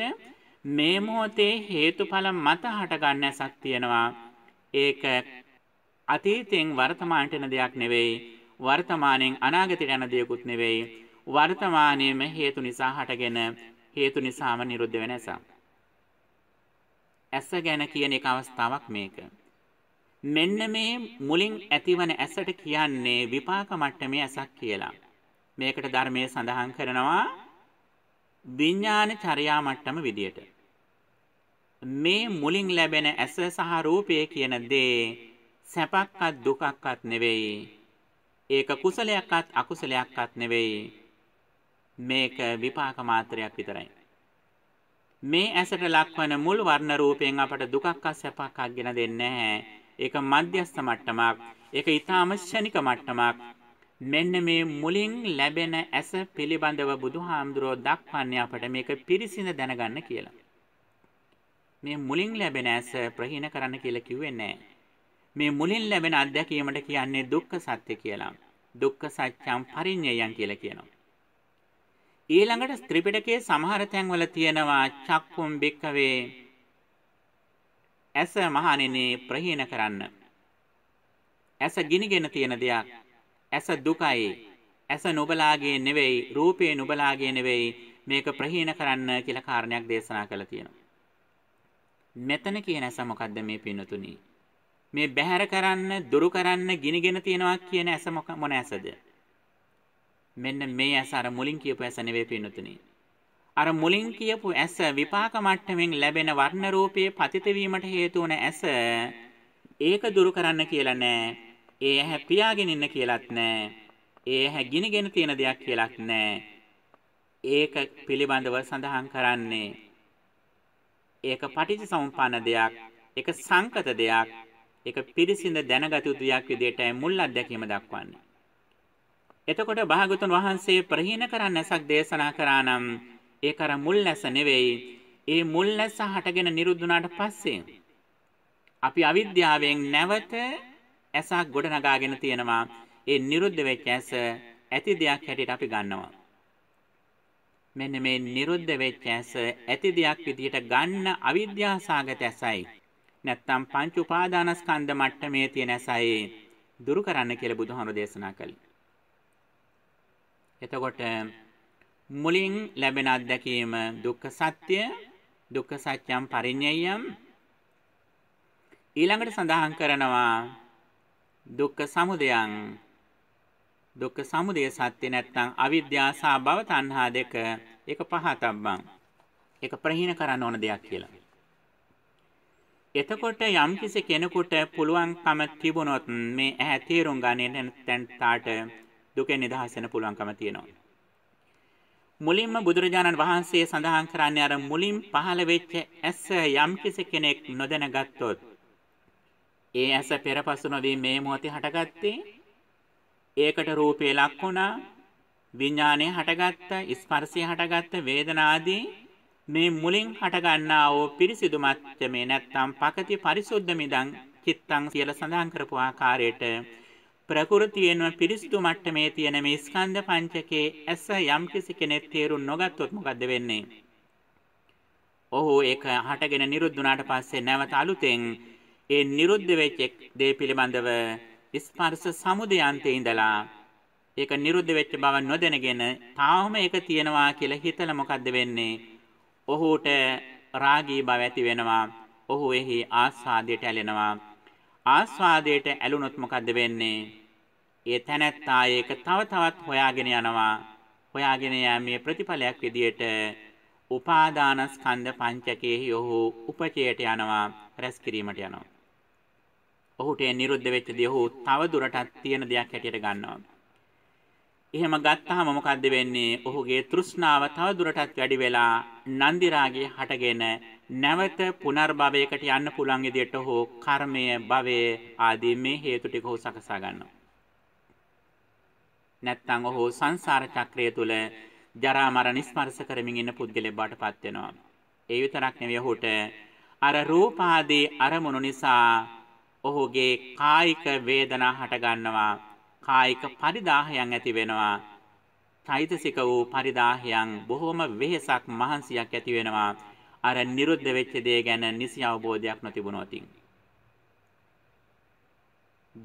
මේ මොහොතේ හේතුඵල මත හටගන්න ඇසක් තියෙනවා. ඒක අතීතයෙන් වර්තමානට එන දෙයක් නෙවෙයි. වර්තමානයෙන් අනාගතයට යන දෙයක්ුත් නෙවෙයි. වර්තමානයේම හේතු නිසා හටගෙන හේතු නිසාම නිරුද්ධ වෙන ඇසක්. ඇස ගැන කියන එක අවස්ථාවක් මේක. මෙන්න මේ මුලින් ඇතිවන ඇසට කියන්නේ විපාක මට්ටමේ ඇසක් කියලා. මේකට ධර්මයේ සඳහන් කරනවා විඥාන චර්යා මට්ටම විදියට. මේ මුලින් ලැබෙන ඇස සහ රූපය කියන දේ සැපක්වත් දුකක්වත් නෙවෙයි. ඒක කුසලයක්වත් අකුසලයක්වත් නෙවෙයි. මේක විපාක මාත්‍රයක් විතරයි. මේ ඇසට ලක්වන මුල් වර්ණ රූපයෙන් අපට දුකක්වත් සැපක්වත් ගෙන දෙන්නේ නැහැ. ඒක මධ්‍යස්ථ මට්ටමක්. ඒක ඊටාම ශනික මට්ටමක්. මෙන්න මේ මුලින් ලැබෙන ඇස පිළිබඳව බුදුහාමුදුරෝ දක්වන්නේ අපට මේක පිරිසිඳ දැනගන්න කියලා. මේ මුලින් ලැබෙන ඇස ප්‍රහීන කරන්න කියලා කිව්වේ නැහැ. මේ මුලින් ලැබෙන අත්දැකීමට කියන්නේ දුක්ඛ සත්‍ය කියලා. දුක්ඛ සත්‍යම් පරිඤ්ඤයං කියලා කියනවා. ඊළඟට ත්‍රිපිටකයේ සමහර තැන්වල තියෙනවා චක්කුම් බික්කවේ ඇස මහණෙනි ප්‍රහීන කරන්න. ඇස ගිනිගෙන තියෙන දෙයක්. ඇස දුකයි. ඇස නුබලාගේ නෙවෙයි රූපය නුබලාගේ නෙවෙයි මේක ප්‍රහීන කරන්න කියලා කාරණයක් දේශනා කළා තියෙනවා. මෙතන කියන ඇස මොකද්ද මේ පින්නතුනි? මේ බැහැර කරන්න, දුරු කරන්න, ගිනිගෙන තියනවා කියන ඇස මොන ඇසද? මෙන්න මේ ඇස අර මුලින් කියපු ඇස නෙවෙයි පින්නතුනි. අර මුලින් කියපු ඇස විපාක මට්ටමින් ලැබෙන වර්ණ රූපයේ පතිත වීමට හේතු වන ඇස ඒක දුරු කරන්න කියලා නෑ ඒ ඇහැ පියාගෙන ඉන්න කියලත් නෑ. ඒ ඇහැ ගිනිගෙන තියෙන දෙයක් කියලත් නෑ. ඒක පිළිබඳව සඳහන් කරන්නේ. ඒක පටිච්චසමුප්පන්න දෙයක්, ඒක සංකත දෙයක්, ඒක පිරිසිඳ දැනගත යුතු දෙයක් විදිහටයි මුල් අත්දැකීම දක්වන්නේ. එතකොට භාගතුන් වහන්සේ ප්‍රහීන කරන්න නැසක් දේශනා කරා නම් ඒක අර මුල් නැස නෙවෙයි. ඒ මුල් නැස හටගෙන නිරුද්ධුණාට පස්සේ අපි අවිද්‍යාවෙන් නැවත ඇසක් ගොඩනගාගෙන තියෙනවා. ඒ නිරුද්ධ වෙච්ච ඇස ඇති දෙයක් හැටියට අපි ගන්නවා. මෙන්න මේ නිරුද්ධ වෙච්ච ඇස ඇති දෙයක් විදිහට ගන්න අවිද්‍යාසාගත ඇසයි. නැත්තම් පංච උපාදානස්කන්ධ මට්ටමේ තියෙන ඇසයි දුරු කරන්න කියලා බුදුහාමුදුරෝ දේශනා කළා. එතකොට මුලින් ලැබෙන අත්දැකීම දුක්ඛ සත්‍ය දුක්ඛ සත්‍යම් පරිඤ්ඤයම් ඊළඟට සඳහන් කරනවා දුක්ඛ සමුදයං දුක්ඛ සමුදය සත්‍ය නැත්නම් අවිද්‍යා සහ භව තණ්හා දෙක ඒක පහතබ්බං ඒක ප්‍රහීන කරන්න ඕන දෙයක් කියලා. එතකොට යම්කිසි කෙනෙකුට පුළුවන්කම තිබුණොත් මේ ඇහැ තේරුම් ගන්න තැන් තාට දුකෙන් නිදහස් වෙන්න පුළුවන්කම තියෙනවා. මුලින්ම බුදුරජාණන් වහන්සේ සඳහන් කරන්නේ අර මුලින් පහළ වෙච්ච ඇස යම්කිසි කෙනෙක් නොදැන ගත්තොත් ඒ ඇස පෙරපසු නොවී මේ මොහොතේ හටගත්තේ. ඒකට රූපේ ලක් වුණා. විඥානය හටගත්ත, ස්පර්ශය හටගත්ත, වේදනාදී මේ මුලින් හටගන්නා වූ පිරිසිදු මට්ටමේ නැත්නම් පකති පරිසුද්ධ මිදං චිත්තං කියලා සඳහන් කරපු ආකාරයට ප්‍රകൃතියෙන්ම පිරිසිදු මට්ටමේ තියෙන මේ ස්කන්ධ පංචකයේ ඇස යම් කිසි කෙනෙක් තේරුම් නොගත්තොත් මොකද වෙන්නේ? ඔහු ඒක හටගෙන නිරුද්ධ වුණාට පස්සේ නැවත අලුතෙන් ඒ නිරුද්ධ වෙච්ච දේ පිළිබඳව ස්පර්ශ සමුදයන්තේ ඉඳලා ඒක නිරුද්ධ වෙච්ච බව නොදැනගෙන තාම ඒක තියෙනවා කියලා හිතලා මොකද්ද වෙන්නේ? ඔහුට රාගී බව ඇති වෙනවා. ඔහු එහි ආස්වාදයට ඇලෙනවා. ආස්වාදයට ඇලුනොත් මොකද්ද වෙන්නේ? ඒ තැනැත්තා ඒක තව තවත් හොයාගෙන යනවා. හොයාගෙන යෑමේ ප්‍රතිඵලයක් විදියට උපාදානස්කන්ධ පංචකයේහි ඔහු උපචයට යනවා, රැස් කිරීමට යනවා. ඔහුට නිරුද්ධ වෙච්ච දේ ඔහු තව දුරටත් තියෙන දෙයක් හැටියට ගන්නවා. එහෙම ගත්තාම මොකද්ද වෙන්නේ? ඔහුගේ තෘෂ්ණාව තව දුරටත් වැඩි වෙලා නන්දි රාගය හටගෙන නැවත පුනර්භවයකට යන්න පුළුවන් විදියට ඔහු කර්මය, භවය ආදී මේ හේතු ටික ඔහු සකසා ගන්නවා. නැත්තම් ඔහු සංසාර චක්‍රය තුල ජරා මරණ ස්පර්ශ කරමින් ඉන්න පුද්ගලයෙක් බවට පත් වෙනවා. ඒ විතරක් නෙවෙයි ඔහුට අර රූපාදී අරමුණු නිසා ඔහුගේ කායික වේදනා හටගන්නවා කායික පරිදාහයන් ඇති වෙනවා චෛතසික වූ පරිදාහයන් බොහොම වෙහෙසක් මහන්සියක් ඇති වෙනවා අර නිරුද්ධ වෙච්ච දේ ගැන නිසි අවබෝධයක් නොතිබුණොත්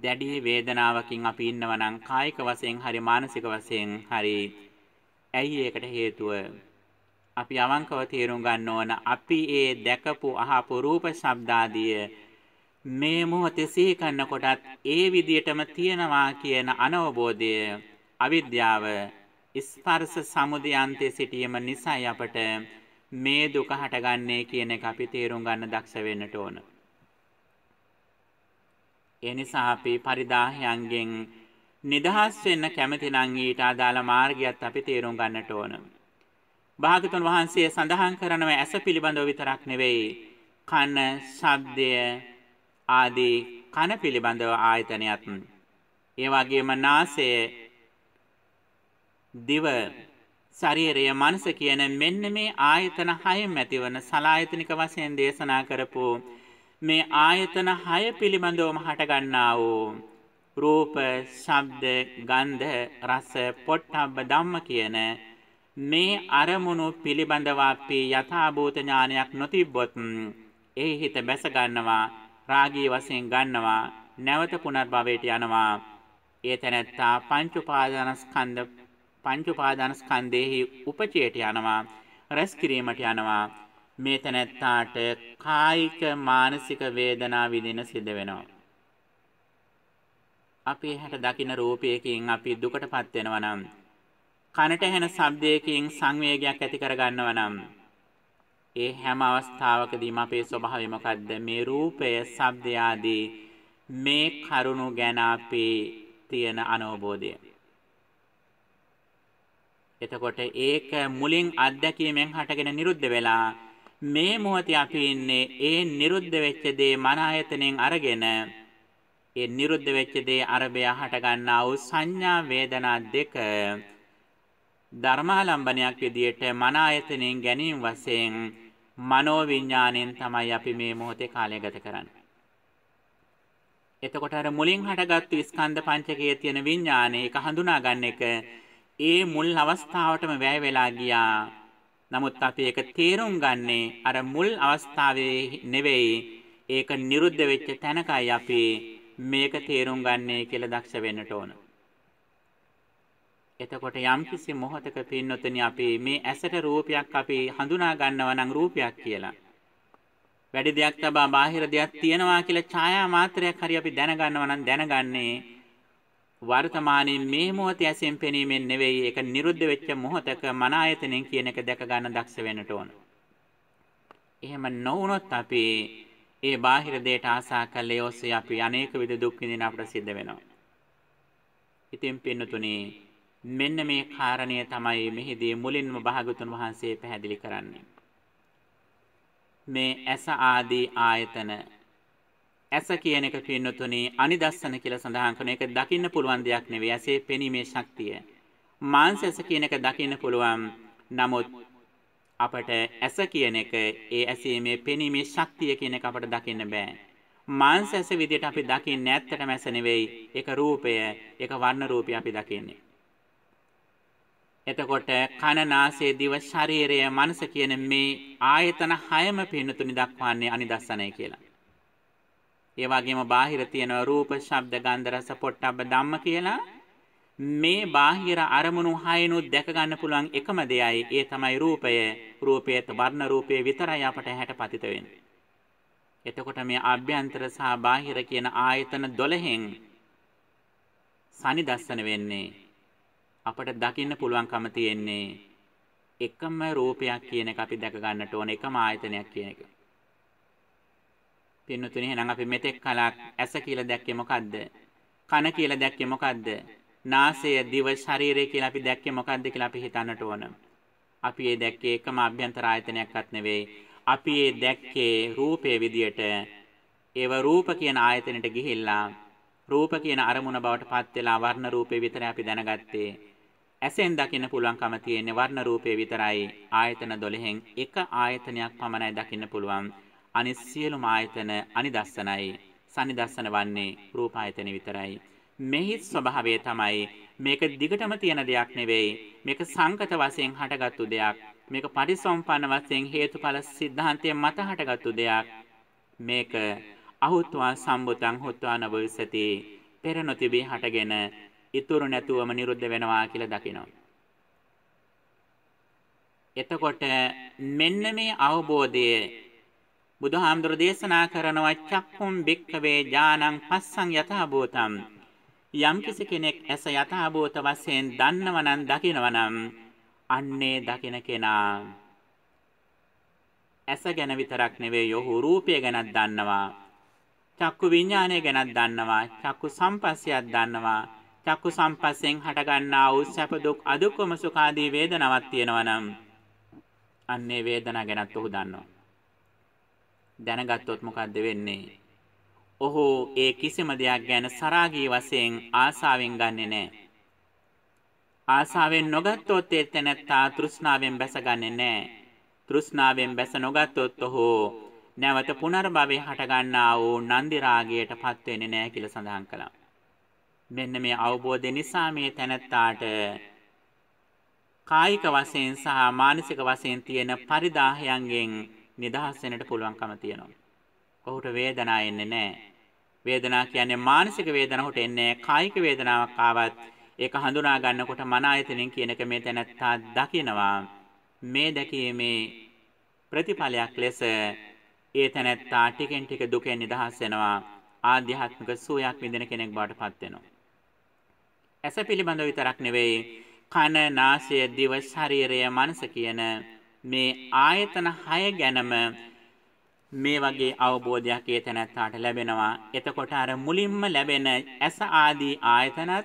දැඩි වේදනාවකින් අපි ඉන්නවා නම් කායික වශයෙන් හරි මානසික වශයෙන් හරි ඇයි ඒකට හේතුව අපි අවංකව තේරුම් ගන්න ඕන අපි ඒ දැකපු අහපු රූප ශබ්දාදිය මේ මොහොතේ සිහි කරනකොටත් ඒ විදියටම තියෙනවා කියන අනවබෝධය අවිද්‍යාව ස්පර්ශ සමුදය අන්තයේ සිටීම නිසායි අපට මේ දුක හටගන්නේ කියන එක අපි තේරුම් ගන්න දක්ෂ වෙන්නට ඕන. ඒ නිසා අපි පරිදාහයන්ගෙන් නිදහස් වෙන්න කැමති නම් ඊට අදාළ මාර්ගයත් අපි තේරුම් ගන්නට ඕන. භාගතුන් වහන්සේ සඳහන් කරනව ඇස පිළිබඳව විතරක් නෙවෙයි කන, ශබ්දය, ආදී කන පිළිබඳව ආයතනයත් ඒ වගේම නාසය දිව ශරීරය මනස කියන මෙන්න මේ ආයතන හයම ඇතිවන සලායතනික වශයෙන් දේශනා කරපු මේ ආයතන හය පිළිබඳවම හටගන්නා වූ රූප, ශබ්ද, ගන්ධ, රස, පොට්ටබ්බ ධම්ම කියන මේ අරමුණු පිළිබඳව අපි යථාභූත ඥානයක් නොතිබ්බොත් ඒ හිත බැස ගන්නවා රාගී වශයෙන් ගන්නවා නැවත පුනර්භවයට යනවා. ඒ තැනැත්තා පංච උපාදානස්කන්ධ පංච උපාදානස්කන්ධෙහි උපචයට යනවා. රැස් කිරීමට යනවා. මේ තැනැත්තාට කායික මානසික වේදනා විඳින සිද්ධ වෙනවා. අපි හැට දකින රූපයකින් අපි දුකටපත් වෙනවා නම් කනට ඇහෙන ශබ්දයකින් සංවේගයක් ඇති කරගන්නවා නම් ඒ හැම අවස්ථාවකදීම අපේ ස්වභාවය මොකද්ද මේ රූපය ශබ්දය ආදී මේ කරුණු ගැන අපේ තියෙන අනවබෝධය එතකොට ඒක මුලින් අත්දැකීමෙන් හටගෙන නිරුද්ධ වෙලා මේ මොහොතේ අපි ඉන්නේ ඒ නිරුද්ධ වෙච්ච දේ මන ආයතනෙන් අරගෙන ඒ නිරුද්ධ වෙච්ච දේ අරබයා හට ගන්නා වූ සංඥා වේදනා දෙක ධර්මාලම්බනයක් විදියට මන ආයතනෙන් ගැනීම වශයෙන් මනෝ විඥාණයෙන් තමයි අපි මේ මොහොතේ කාලය ගත කරන්නේ. එතකොට අර මුලින් හටගත්තු ස්කන්ධ පංචකයේ තියෙන විඥානේ ඒක හඳුනා ගන්න එක ඒ මුල් අවස්ථාවටම වැය වෙලා ගියා. නමුත් අපි ඒක තේරුම් ගන්නේ අර මුල් අවස්ථාවේ නෙවෙයි ඒක නිරුද්ධ වෙච්ච තැනකයි අපි මේක තේරුම් ගන්නේ කියලා දක්ෂ වෙන්නට ඕනේ. එතකොට යම්කිසි මොහතක පින්නොතනි අපි මේ ඇසට රූපයක් අපි හඳුනා ගන්නවා නම් රූපයක් කියලා. වැඩි දෙයක් තබා බාහිර දෙයක් තියනවා කියලා ඡායා මාත්‍රයක් හරි අපි දැනගන්නවා නම් දැනගන්නේ වර්තමානයේ මේ මොහොතේ ඇසෙන් පෙනීමෙන් නෙවෙයි ඒක නිරුද්ධ වෙච්ච මොහතක මන ආයතනෙන් කියන එක දැක ගන්න දක්ෂ වෙන්නට ඕන. එහෙම නොවුනොත් අපි ඒ බාහිර දෙයට ආසා කළේ ඔස්සේ අපි අනේක විද දුක් විඳින අපට සිද්ධ වෙනවා. ඉතින් පින්නතුනේ මෙන්න මේ කාරණය තමයි මෙහිදී මුලින්ම භාගතුන් වහන්සේ පැහැදිලි කරන්නේ. මේ ඇස ආදී ආයතන ඇස කියන එක පින්නතුනේ අනිදස්සන කියලා සඳහන් කරන එක දකින්න පුළුවන් දෙයක් නෙවෙයි ඇසේ පෙනීමේ ශක්තිය. මාංශ ඇස කියන එක දකින්න පුළුවන්. නමුත් අපට ඇස කියන එක ඒ ඇසීමේ පෙනීමේ ශක්තිය කියන එක අපට දකින්න බෑ. මාංශ ඇස විදිහට අපි දකින්නේ ඇත්තටම ඇස නෙවෙයි. ඒක රූපය, ඒක වර්ණ රූපය අපි දකින්නේ. එතකොට කනනාසේ දිව ශරීරය මනස කියන මේ ආයතන හයම පින්නතුනි දක්වන්නේ අනිදස්සනය කියලා. ඒ වගේම බාහිර තියෙන රූප, ශබ්ද, ගන්ධ, රස, පොට්ටබ්බ ධම්ම කියලා මේ බාහිර අරමුණු හයනොත් දැක ගන්න පුළුවන් එකම දෙයයි ඒ තමයි රූපය. රූපයේ වර්ණ රූපයේ විතරයි අපට හැට පතිත වෙන්නේ. එතකොට මේ ආභ්‍යන්තර සහ බාහිර කියන ආයතන 12න් සනිදස්සන වෙන්නේ අපට දකින්න පුළුවන්කම තියෙන්නේ එකම රූපයක් කියන එක අපි දැක ගන්නට ඕන එකම ආයතනයක් කියන එක. පින්නතුනේ එහෙනම් අපි මෙතෙක් කලක් ඇස කියලා දැක්කේ මොකද්ද? කන කියලා දැක්කේ මොකද්ද? නාසය, දිව, ශරීරය කියලා අපි දැක්කේ මොකද්ද කියලා අපි හිතන්නට ඕන. අපි ඒ දැක්කේ එකම අභ්‍යන්තර ආයතනයක්වත් නෙවෙයි. අපි ඒ දැක්කේ රූපයේ විදියට ඒව රූප කියන ආයතනෙට ගිහිල්ලා රූප කියන අරමුණ බවට පත් වෙලා වර්ණ රූපේ විතරයි අපි දැනගත්තේ. ඇසෙන් දකින්න පුළුවන්කම තියෙන්නේ වර්ණ රූපේ විතරයි. ආයතන 12න් එක ආයතනයක් පමණයි දකින්න පුළුවන්. අනිත් සියලුම ආයතන අනිදස්සනයි. සනිදස්සන වන්නේ රූප ආයතන විතරයි. මෙහි ස්වභාවය තමයි මේක දිගටම තියෙන දෙයක් නෙවෙයි. මේක සංකත වශයෙන් හටගත්තු දෙයක්. මේක පරිසම්පන්න වශයෙන් හේතුඵල સિદ્ધාන්තය මත හටගත්තු දෙයක්. මේක අහුත්වා සම්බුතං හොත්වා නවවිසති පෙර නොතිබී හටගෙන ඉතුරු නැතුවම නිරුද්ධ වෙනවා කියලා දකිනවා. එතකොට මෙන්න මේ අවබෝධය බුදුහාමුදුර දේශනා කරනවා චක්කුම් බික්කවේ ඥානං පස්සං යථාභූතම් යම්කිසි කෙනෙක් ඇස යථාභූත වශයෙන් දන්නවනම් දකිනවනම් අන්නේ දකින කෙනා ඇස ගැන විතරක් නෙවෙයි යොහු රූපය ගැනත් දන්නවා චක්කු විඥානය ගැනත් දන්නවා චක්කු සම්පස්සයත් දන්නවා චක්කු සම්පස්සෙන් හටගන්නා වූ සැප දුක් අදුක්කම සුඛාදී වේදනාවක් තියෙනවා නම් අන්නේ වේදනා ගැනත් ඔහු දන්නවා. දැනගත්තොත් මොකද්ද වෙන්නේ? ඔහු ඒ කිසිම දෙයක් ගැන සරාගී වශයෙන් ආසාවෙන් ගන්නෙ නෑ. ආසාවෙන් නොගත්තොත් ඒ තැනැත්තා තෘෂ්ණාවෙන් බැසගන්නේ නෑ. තෘෂ්ණාවෙන් බැස නොගත්තොත් ඔහු නැවත පුනර්භවයේ හටගන්නා වූ නන්දි රාගයට පත් වෙන්නේ නැහැ කියලා සඳහන් කළා. මෙන්න මේ අවබෝධය නිසා මේ තැනැත්තාට කායික වශයෙන් සහ මානසික වශයෙන් තියෙන පරිදාහයන්ගෙන් නිදහස් වෙන්නට පුළුවන්කම තියෙනවා. ඔහුට වේදනාව එන්නේ නැහැ. වේදනාව කියන්නේ මානසික වේදනාව ඔහුට එන්නේ කායික වේදනාවක් ආවත් ඒක හඳුනා ගන්නකොට මන ආයතනෙන් කියන එක මේ තැනත්තා දකිනවා. මේ දැකීමේ ප්‍රතිඵලයක් ලෙස ඒ තැනත්තා ටිකෙන් ටික දුකෙන් නිදහස් වෙනවා. ආධ්‍යාත්මික සුවයක් විඳින කෙනෙක් බවට පත් වෙනවා. ඇස පිළිබඳ විතරක් නෙවෙයි කන නාසය දිව ශරීරය මනස කියන මේ ආයතන 6 ගැනම මේ වගේ අවබෝධයක් ඒ තැනැත්තාට ලැබෙනවා. එතකොට අර මුලින්ම ලැබෙන ඇස ආදී ආයතනත්,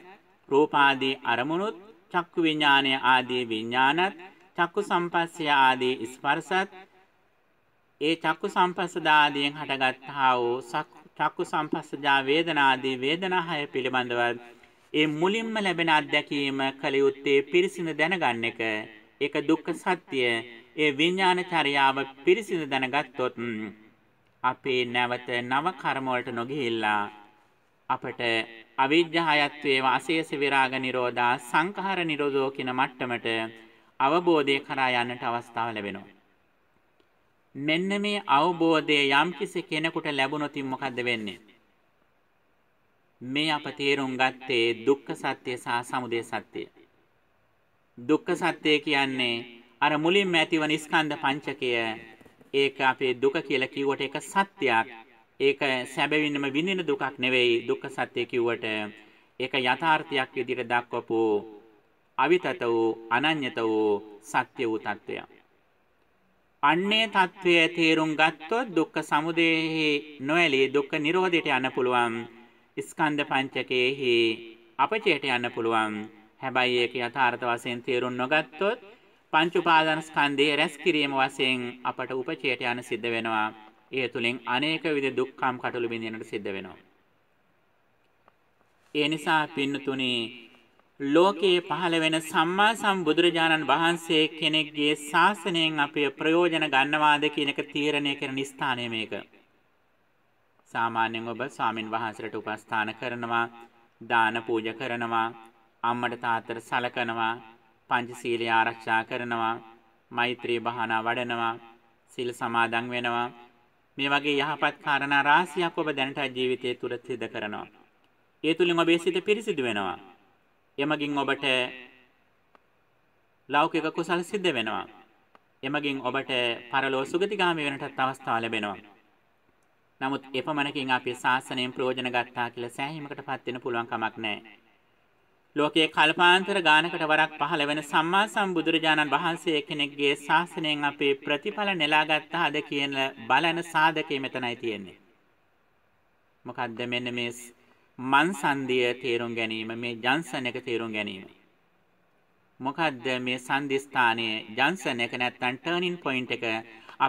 රූප ආදී අරමුණුත්, චක්කු විඥානය ආදී විඥානත්, චක්කු සම්පස්සය ආදී ස්පර්ශත්, ඒ චක්කු සම්පස්සදා ආදීන් හටගත්තා වූ චක්කු සම්පස්සජා වේදනා ආදී වේදනා හය පිළිබඳව ඒ මුලින්ම ලැබෙන අත්දැකීම කල යුත්තේ පිරිසිඳ දැනගන්න එක. ඒක දුක්ඛ සත්‍ය. ඒ විඥාන චර්යාව පිරිසිඳ දැනගත්තොත් අපේ නැවත නව කර්ම වලට නොගිහිල්ලා අපට අවිජ්ජායත්වයේ වාසයස විරාග නිරෝධා සංඛාර නිරෝධෝ කියන මට්ටමට අවබෝධය කරා යන්නට අවස්ථාව ලැබෙනවා. මෙන්න මේ අවබෝධය යම්කිසි කෙනෙකුට ලැබුණොත් මොකද්ද වෙන්නේ? මේ අප තේරුම් ගත්තේ දුක්ඛ සත්‍ය සහ සමුදය සත්‍යය. දුක්ඛ සත්‍ය කියන්නේ අර මුලින්ම ඇතිවන ස්කන්ධ පංචකය ඒක අපේ දුක කියලා කිව්වට ඒක සත්‍යයක්. ඒක සැබවින්ම විඳින දුකක් නෙවෙයි දුක්ඛ සත්‍ය කිව්වට ඒක යථාර්ථයක් විදිහට දක්වපු අවිතත වූ අනඤ්‍යත වූ සත්‍ය වූ తත්වයක්. අන්නේ తත්වය තේරුම් ගත්තොත් දුක්ඛ සමුදයෙහි නොඇලී දුක්ඛ නිරෝධයට යන්න පුළුවන්. ස්කන්ධ පංචකයේහි අපචයට යන්න පුළුවන්. හැබැයි ඒක යථාර්ථ වශයෙන් තේරුම් නොගත්තොත් පංච උපාදාන ස්කන්ධයේ රැස් කිරීම වශයෙන් අපට උපචයට යන සිද්ධ වෙනවා. ඒ තුලින් අනේක විද දුක්ඛම් කටළු බින්දිනට සිද්ධ වෙනවා. ඒ නිසා පින්නතුනි ලෝකයේ පහළ වෙන සම්මා සම්බුදුරජාණන් වහන්සේ කෙනෙක්ගේ ශාසනයෙන් අපේ ප්‍රයෝජන ගන්නවාද කියන එක තීරණය කරන ස්ථානය මේක. සාමාන්‍යයෙන් ඔබ ස්වාමින් වහන්සේට උපස්ථාන කරනවා, දාන පූජා කරනවා, අම්මට තාත්තට සලකනවා, පංචශීලය ආරක්ෂා කරනවා, මෛත්‍රී භාවනා වඩනවා, සීල සමාදන් වෙනවා. මේ වගේ යහපත් කාරණා රාශියක් ඔබ දැනට ජීවිතයේ තුල සිදු කරනවා. ඒ තුලින් ඔබේ සිත පිරිසිදු වෙනවා. එමගින් ඔබට ලෞකික කුසල් සිද්ධ වෙනවා. එමගින් ඔබට පරලෝ සුගතිගාමී වෙනටත් අවස්ථාව ලැබෙනවා. නමුත් එපමණකින් අපි ශාසනයෙන් ප්‍රයෝජන ගත්තා කියලා සෑහීමකට පත් වෙන්න පුළුවන් කමක් නැහැ. ලෝකයේ කල්පාන්තර ගානකට වරක් පහළ වෙන සම්මා සම්බුදුරජාණන් වහන්සේ කෙනෙක්ගේ ශාසනයෙන් අපේ ප්‍රතිඵල නෙලාගත්තාද කියන බලන සාධකයේ මෙතනයි තියෙන්නේ. මොකද්ද මෙන්න මේ මන්සන්දිය තේරුම් ගැනීම මේ ජන්සන් එක තේරුම් ගැනීම. මොකද්ද මේ සංදිස්ථානයේ ජන්සන් එක නැත්තම් ටර්නින් පොයින්ට් එක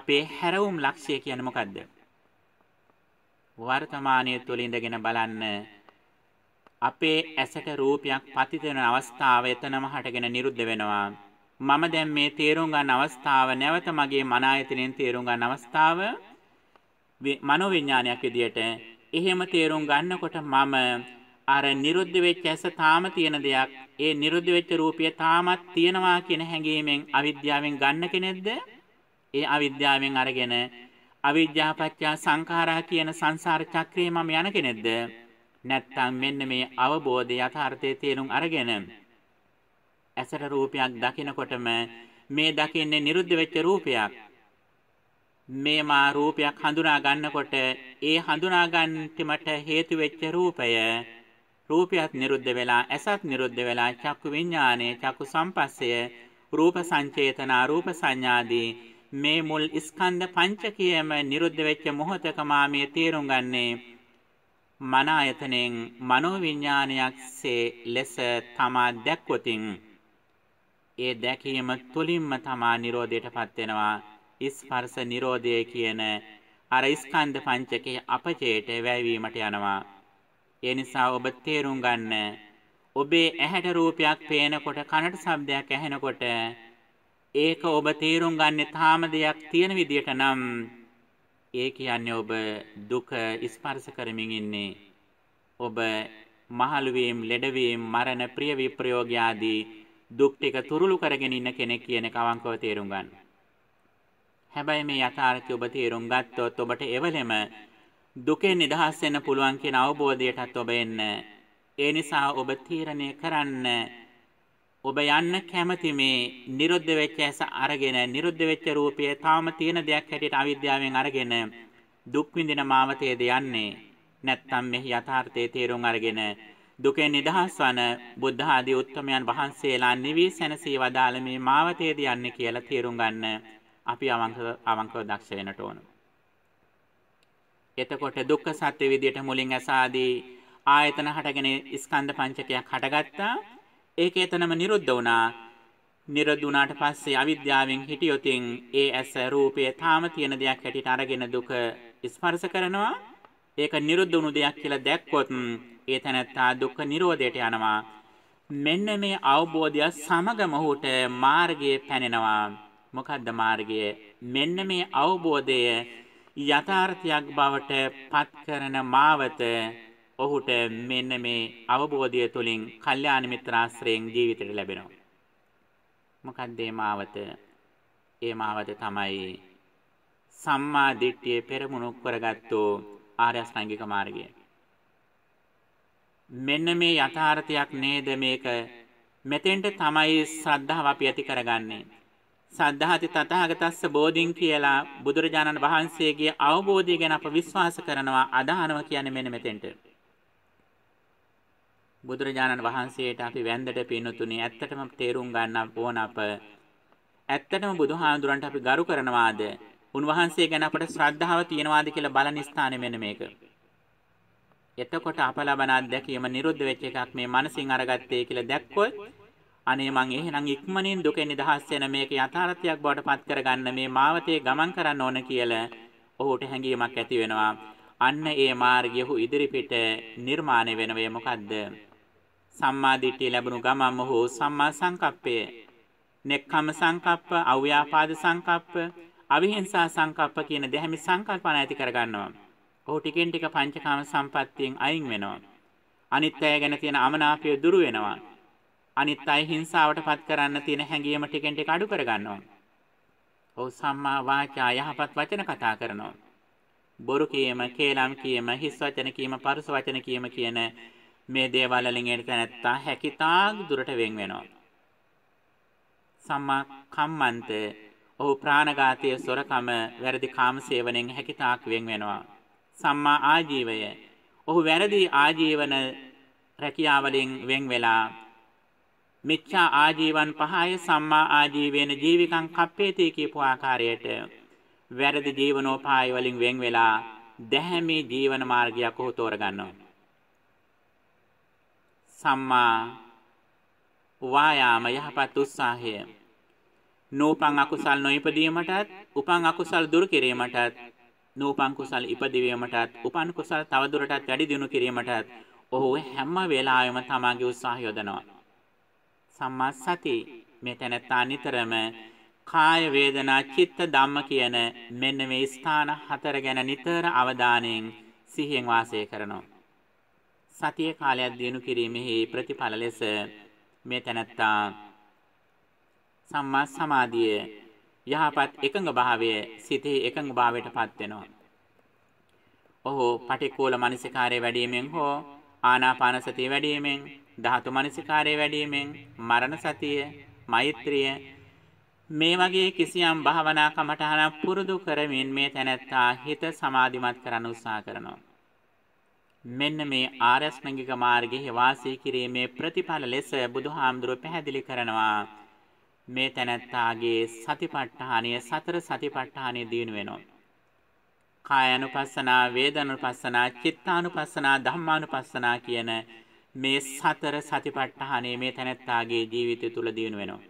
අපේ හැරවුම් ලක්ෂය කියන්නේ මොකද්ද? වර්තමානය තුළ ඉඳගෙන බලන්න අපේ ඇසට රූපයක් පතිත වෙන අවස්ථාව එතනම හටගෙන නිරුද්ධ වෙනවා. මම දැන් මේ තේරුම් ගන්න අවස්ථාව නැවත මගේ මන ආයතනයෙන් තේරුම් ගන්න අවස්ථාව මනෝවිඥානයක් විදියට එහෙම තේරුම් ගන්නකොට මම අර නිරුද්ධ වෙච්ච ඇස තාම තියෙන දෙයක් ඒ නිරුද්ධ වෙච්ච රූපය තාමත් තියෙනවා කියන හැඟීමෙන් අවිද්‍යාවෙන් ගන්න කෙනෙක්ද ඒ අවිද්‍යාවෙන් අරගෙන අවිද්‍යාපත්‍යා සංඛාරා කියන සංසාර චක්‍රේ මම යන කෙනෙක්ද? නැත්නම් මෙන්න මේ අවබෝධය යථාර්ථයේ තේරුම් අරගෙන ඇසට රූපයක් දකිනකොටම මේ දකින්නේ නිරුද්ධ වෙච්ච රූපයක්. මේ මා රූපයක් හඳුනා ගන්නකොට ඒ හඳුනා ගන්නට හේතු වෙච්ච රූපය රූපයත් නිරුද්ධ වෙලා ඇසත් නිරුද්ධ වෙලා චක්කු විඥානයේ චක්කු සම්පස්සය රූප සංචේතන රූප සංඥාදී මේ මුල් ස්කන්ධ පංචකයම නිරුද්ධ වෙච්ච මොහොතක මා මේ තේරුම් ගන්නේ මන ආයතනෙන් මනෝවිඥානයක්සේ ලෙස තමා දැක්වතින් ඒ දැකීම තුලින්ම තමා නිරෝධයටපත් වෙනවා ස්පර්ශ නිරෝධය කියන අර ස්කන්ධ පංචකයේ අපචයට වැයවීමට යනවා ඒ නිසා ඔබ තේරුම් ගන්න ඔබේ ඇහැට රූපයක් පේනකොට කනට ශබ්දයක් ඇහෙනකොට ඒක ඔබ තේරුම් ගන්නේ තාම දෙයක් තියෙන විදියට නම් ඒ කියන්නේ ඔබ දුක ස්පර්ශ කරමින් ඉන්නේ. ඔබ මහලු වීම, ලෙඩ වීම, මරණ, ප්‍රිය විප්‍රයෝග ආදී දුක් ටික තුරුළු කරගෙන ඉන්න කෙනෙක් කියන කවංකව තේරුම් ගන්න. හැබැයි මේ යථාර්ථය ඔබ තේරුම් ගත්තොත් ඔබට එවලෙම දුකෙන් නිදහස් වෙන්න පුළුවන් කියන අවබෝධයටත් ඔබ එන්න. ඒ නිසා ඔබ තීරණය කරන්න ඔබ යන්න කැමති මේ නිරුද්ධ වෙච්ච ඇස අරගෙන නිරුද්ධ වෙච්ච රූපය තාම තියෙන දෙයක් හැටියට අවිද්‍යාවෙන් අරගෙන දුක් විඳින මාවතයේද යන්නේ නැත්නම් මෙහි යථාර්ථයේ තේරුම් අරගෙන දුකෙන් නිදහස් වන බුද්ධ ආදී උත්තමයන් වහන්සේලා නිවි සැනසී වදාළ මේ මාවතයේද යන්නේ කියලා තේරුම් ගන්න අපි අවංකව අවංකව දක්ෂ වෙන්නට ඕන. එතකොට දුක්ඛ සත්‍ය විදියට මුලින් ඇසාදී ආයතන හටගෙන ස්කන්ධ පංචකයක් හටගත්තා ඒක එතනම නිරුද්ධ වුණා. නිරුද්ධ වුණාට පස්සේ අවිද්‍යාවෙන් හිටියොතින් ඒ ඇස රූපය තාම තියෙන දෙයක් හැටියට අරගෙන දුක ස්පර්ශ කරනවා. ඒක නිරුද්ධ වුණු දෙයක් කියලා දැක්කොත් ඒ තැනත්තා දුක්ඛ නිරෝධයට යනවා. මෙන්න මේ අවබෝධය සමගම ඔහුට මාර්ගය පැනෙනවා. මොකද්ද මාර්ගය? මෙන්න මේ අවබෝධය යථාර්ථයක් බවට පත් කරන මාවත ඔහුට මෙන්න මේ අවබෝධය තුළින් කල්යාණ මිත්‍රාශ්‍රයෙන් ජීවිතයට ලැබෙනවා. මොකක්ද මේ මාවත? ඒ මාවත තමයි සම්මා දිට්ඨිය පෙරමුණු කරගත්තු ආර්ය අෂ්ටාංගික මාර්ගය. මෙන්න මේ යථාර්ථයක් නේද මේක? මෙතෙන්ට තමයි ශ්‍රද්ධාව අපි ඇති කරගන්නේ. සද්ධාති තථාගතස්ස බෝධින් කියලා බුදුරජාණන් වහන්සේගේ අවබෝධය ගැන අප විශ්වාස කරනවා අදහනවා කියන්නේ මෙන්න මෙතෙන්ට. බුදුරජාණන් වහන්සේට අපි වැන්දට පින්නතුනේ ඇත්තටම තේරුම් ගන්න ඕන අප ඇත්තටම බුදුහාඳුරන්ට අපි ගරු කරනවාද උන්වහන්සේ ගැන අපට ශ්‍රද්ධාව තියනවාද කියලා බලන ස්ථානේ මෙන්න මේක. එතකොට අප ලබන අත්දැකීම නිරුද්ධ වෙච්ච එකක් මේ මනසින් අරගත්තේ කියලා දැක්කොත් අනේ මං එහෙනම් ඉක්මනින් දුකෙන් නිදහස් වෙන මේක යථාර්ථයක් බවට පත් කරගන්න මේ මාවතේ ගමන් කරන්න ඕන කියලා ඔහුට හැඟීමක් ඇති වෙනවා. අන්න ඒ මාර්ගය ඔහු ඉදිරිපිට නිර්මාණය වෙනවේ මොකද්ද? සම්මා දිට්ඨිය ලැබුණු ගමන්ම හෝ සම්මා සංකප්පය, නෙක්ඛම් සංකප්ප, අව්‍යාපාද සංකප්ප, අවිහිංසා සංකප්ප කියන දෙහැමි සංකල්පන ඇති කරගන්නවා. ඔහු ටිකෙන් ටික පංචකාම සම්පත්තියෙන් අයින් වෙනවා. අනිත්‍යය ගැන තියෙන අමනාපය දුරු වෙනවා. අනිත්‍යය හිංසාවටපත් කරන්න තියෙන හැඟීම ටිකෙන් ටික අඩු කරගන්නවා. ඔහු සම්මා වාචා යහපත් වචන කතා කරනවා. බොරු කීම, කේලම් කීම, හිස් වචන කීම, පරුස වචන කීම කියන මේ දේවල් වලින් එන්න නැත්තා හැකිතාක් දුරට වෙන් වෙනවා. සම්මා කම්මන්ත ඔහු ප්‍රාණඝාතයේ සොරකම වැරදි කාම සේවනයෙන් හැකිතාක් වෙන් වෙනවා. සම්මා ආජීවය ඔහු වැරදි ආජීවන රැකියාවලින් වෙන් වෙලා මිච්ඡා ආජීවන් පහය සම්මා ආජීවේන ජීවිකං කප්පේතේ කියපු ආකාරයට වැරදි ජීවනෝපාය වලින් වෙන් වෙලා දැහැමි ජීවන මාර්ගයක් ඔහු තෝරගන්නවා සම්මා වායාම යහපත් උත්සාහය නූපං අකුසල් නොඉපදීමටත් උපං අකුසල් දුරු කිරීමටත් නූපං කුසල් ඉපදවීමටත් උපන් කුසල් තවදුරටත් වැඩි දියුණු කිරීමටත් ඔහු හැම වෙලාවෙම තමාගේ උත්සාහය යොදනවා සම්මා සති මේ තැනත්තා නිතරම කාය වේදනා චිත්ත ධම්ම කියන මෙන්න මේ ස්ථාන හතර ගැන නිතර අවධානයෙන් සිහියෙන් වාසය කරනවා සතිය කාලයක් දිනු කිරීමෙහි ප්‍රතිඵල ලෙස මේ තැනැත්තා සම්මා සමාධිය යහපත් එකඟ භාවය සිතේ එකඟ භාවයට පත් වෙනවා. ඔහු පටික්කුල මනසිකාරය වැඩීමෙන් හෝ ආනාපාන සතිය වැඩීමෙන් ධාතු මනසිකාරය වැඩීමෙන් මරණ සතිය මෛත්‍රිය මේ වගේ කිසියම් භාවනා කමටහනක් පුරුදු කරමින් මේ තැනැත්තා හිත සමාධිමත් කරන්න උත්සාහ කරනවා. මෙන්න මේ ආර්යශ්‍රැංගික මාර්ගයේ වාසය කිරීමේ ප්‍රතිඵල ලෙස බුදුහාමුදුරුව පැහැදිලි කරනවා. මේ තැනැත්තාගේ සතිපට්ඨානය සතර සතිපට්ඨානය දිනු වෙනවා. කායानुපස්සනා, වේදනානුපස්සනා, චිත්තානුපස්සනා, ධම්මානුපස්සනා කියන මේ සතර සතිපට්ඨානය මේ තැනැත්තාගේ ජීවිතය තුල දිනු වෙනවා.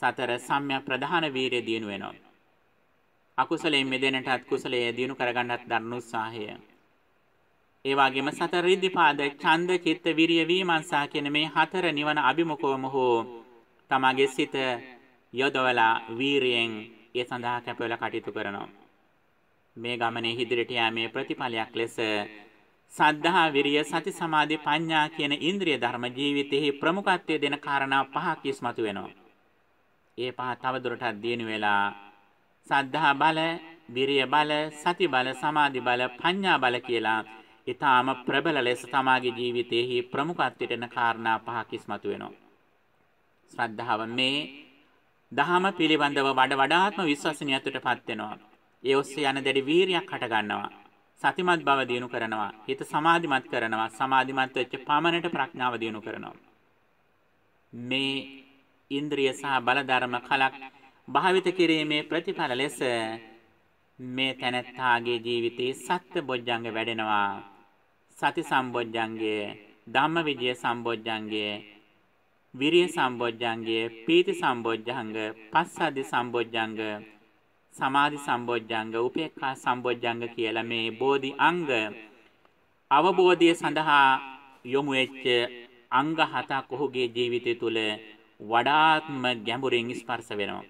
සතර සම්‍යක් ප්‍රධාන වීරිය දිනු වෙනවා. අකුසලයෙන් මෙදෙනටත් කුසලයේ දිනු කරගන්නත් දරන උත්සාහය ඒ වගේම සතර ඍද්ධිපාද ඡන්ද චිත්ත විරිය වීමංසා කියන මේ හතර නිවන අභිමුඛවම හෝ තමගේ සිත යොදවලා වීරියෙන් ඒ සඳහා කැපවලා කටයුතු කරනවා. මේ ගමනේ ඉදිරියට යාමේ ප්‍රතිඵලයක් ලෙස සද්ධා විරිය සති සමාධි ප්‍රඥා කියන ඉන්ද්‍රිය ධර්ම ජීවිතයේ ප්‍රමුඛත්වය දෙන කාරණා පහක් ඉස්මතු වෙනවා. ඒ පහ තවදුරටත් දිනු වෙලා සද්ධා බල, විරිය බල, සති බල, සමාධි බල, ප්‍රඥා බල කියලා ඊටාම ප්‍රබල ලෙස තමාගේ ජීවිතයේ ප්‍රමුඛත්වයට එන කාරණා පහක් ඉස්මතු වෙනවා. ශ්‍රද්ධාව මේ දහම පිළිබඳව වඩ වඩාත්ම විශ්වසනීයත්වයටපත් වෙනවා. ඒ ඔස්සේ යන දැඩි වීරියක් හට ගන්නවා. සතිමත් බව දිනු කරනවා. හිත සමාධිමත් කරනවා. සමාධිමත් වෙච්ච පමණට ප්‍රඥාව දිනු කරනවා. මේ ඉන්ද්‍රිය සහ බල ධර්ම කලක් භාවිත කිරීමේ ප්‍රතිඵල ලෙස මේ තැනැත්තාගේ ජීවිතයේ සත්‍ය බොජ්ජංග වැඩෙනවා සති සම්බොජ්ජංගය ධම්ම විජය සම්බොජ්ජංගය විරිය සම්බොජ්ජංගය පීති සම්බොජ්ජංග පස්සද්ධි සම්බොජ්ජංග සමාධි සම්බොජ්ජංග උපේක්ඛා සම්බොජ්ජංග කියලා මේ බෝධි අංග අවබෝධය සඳහා යොමු වෙච්ච අංග හතක් ඔහුගේ ජීවිතය තුළ වඩාත්ම ගැඹුරින් ස්පර්ශ වෙනවා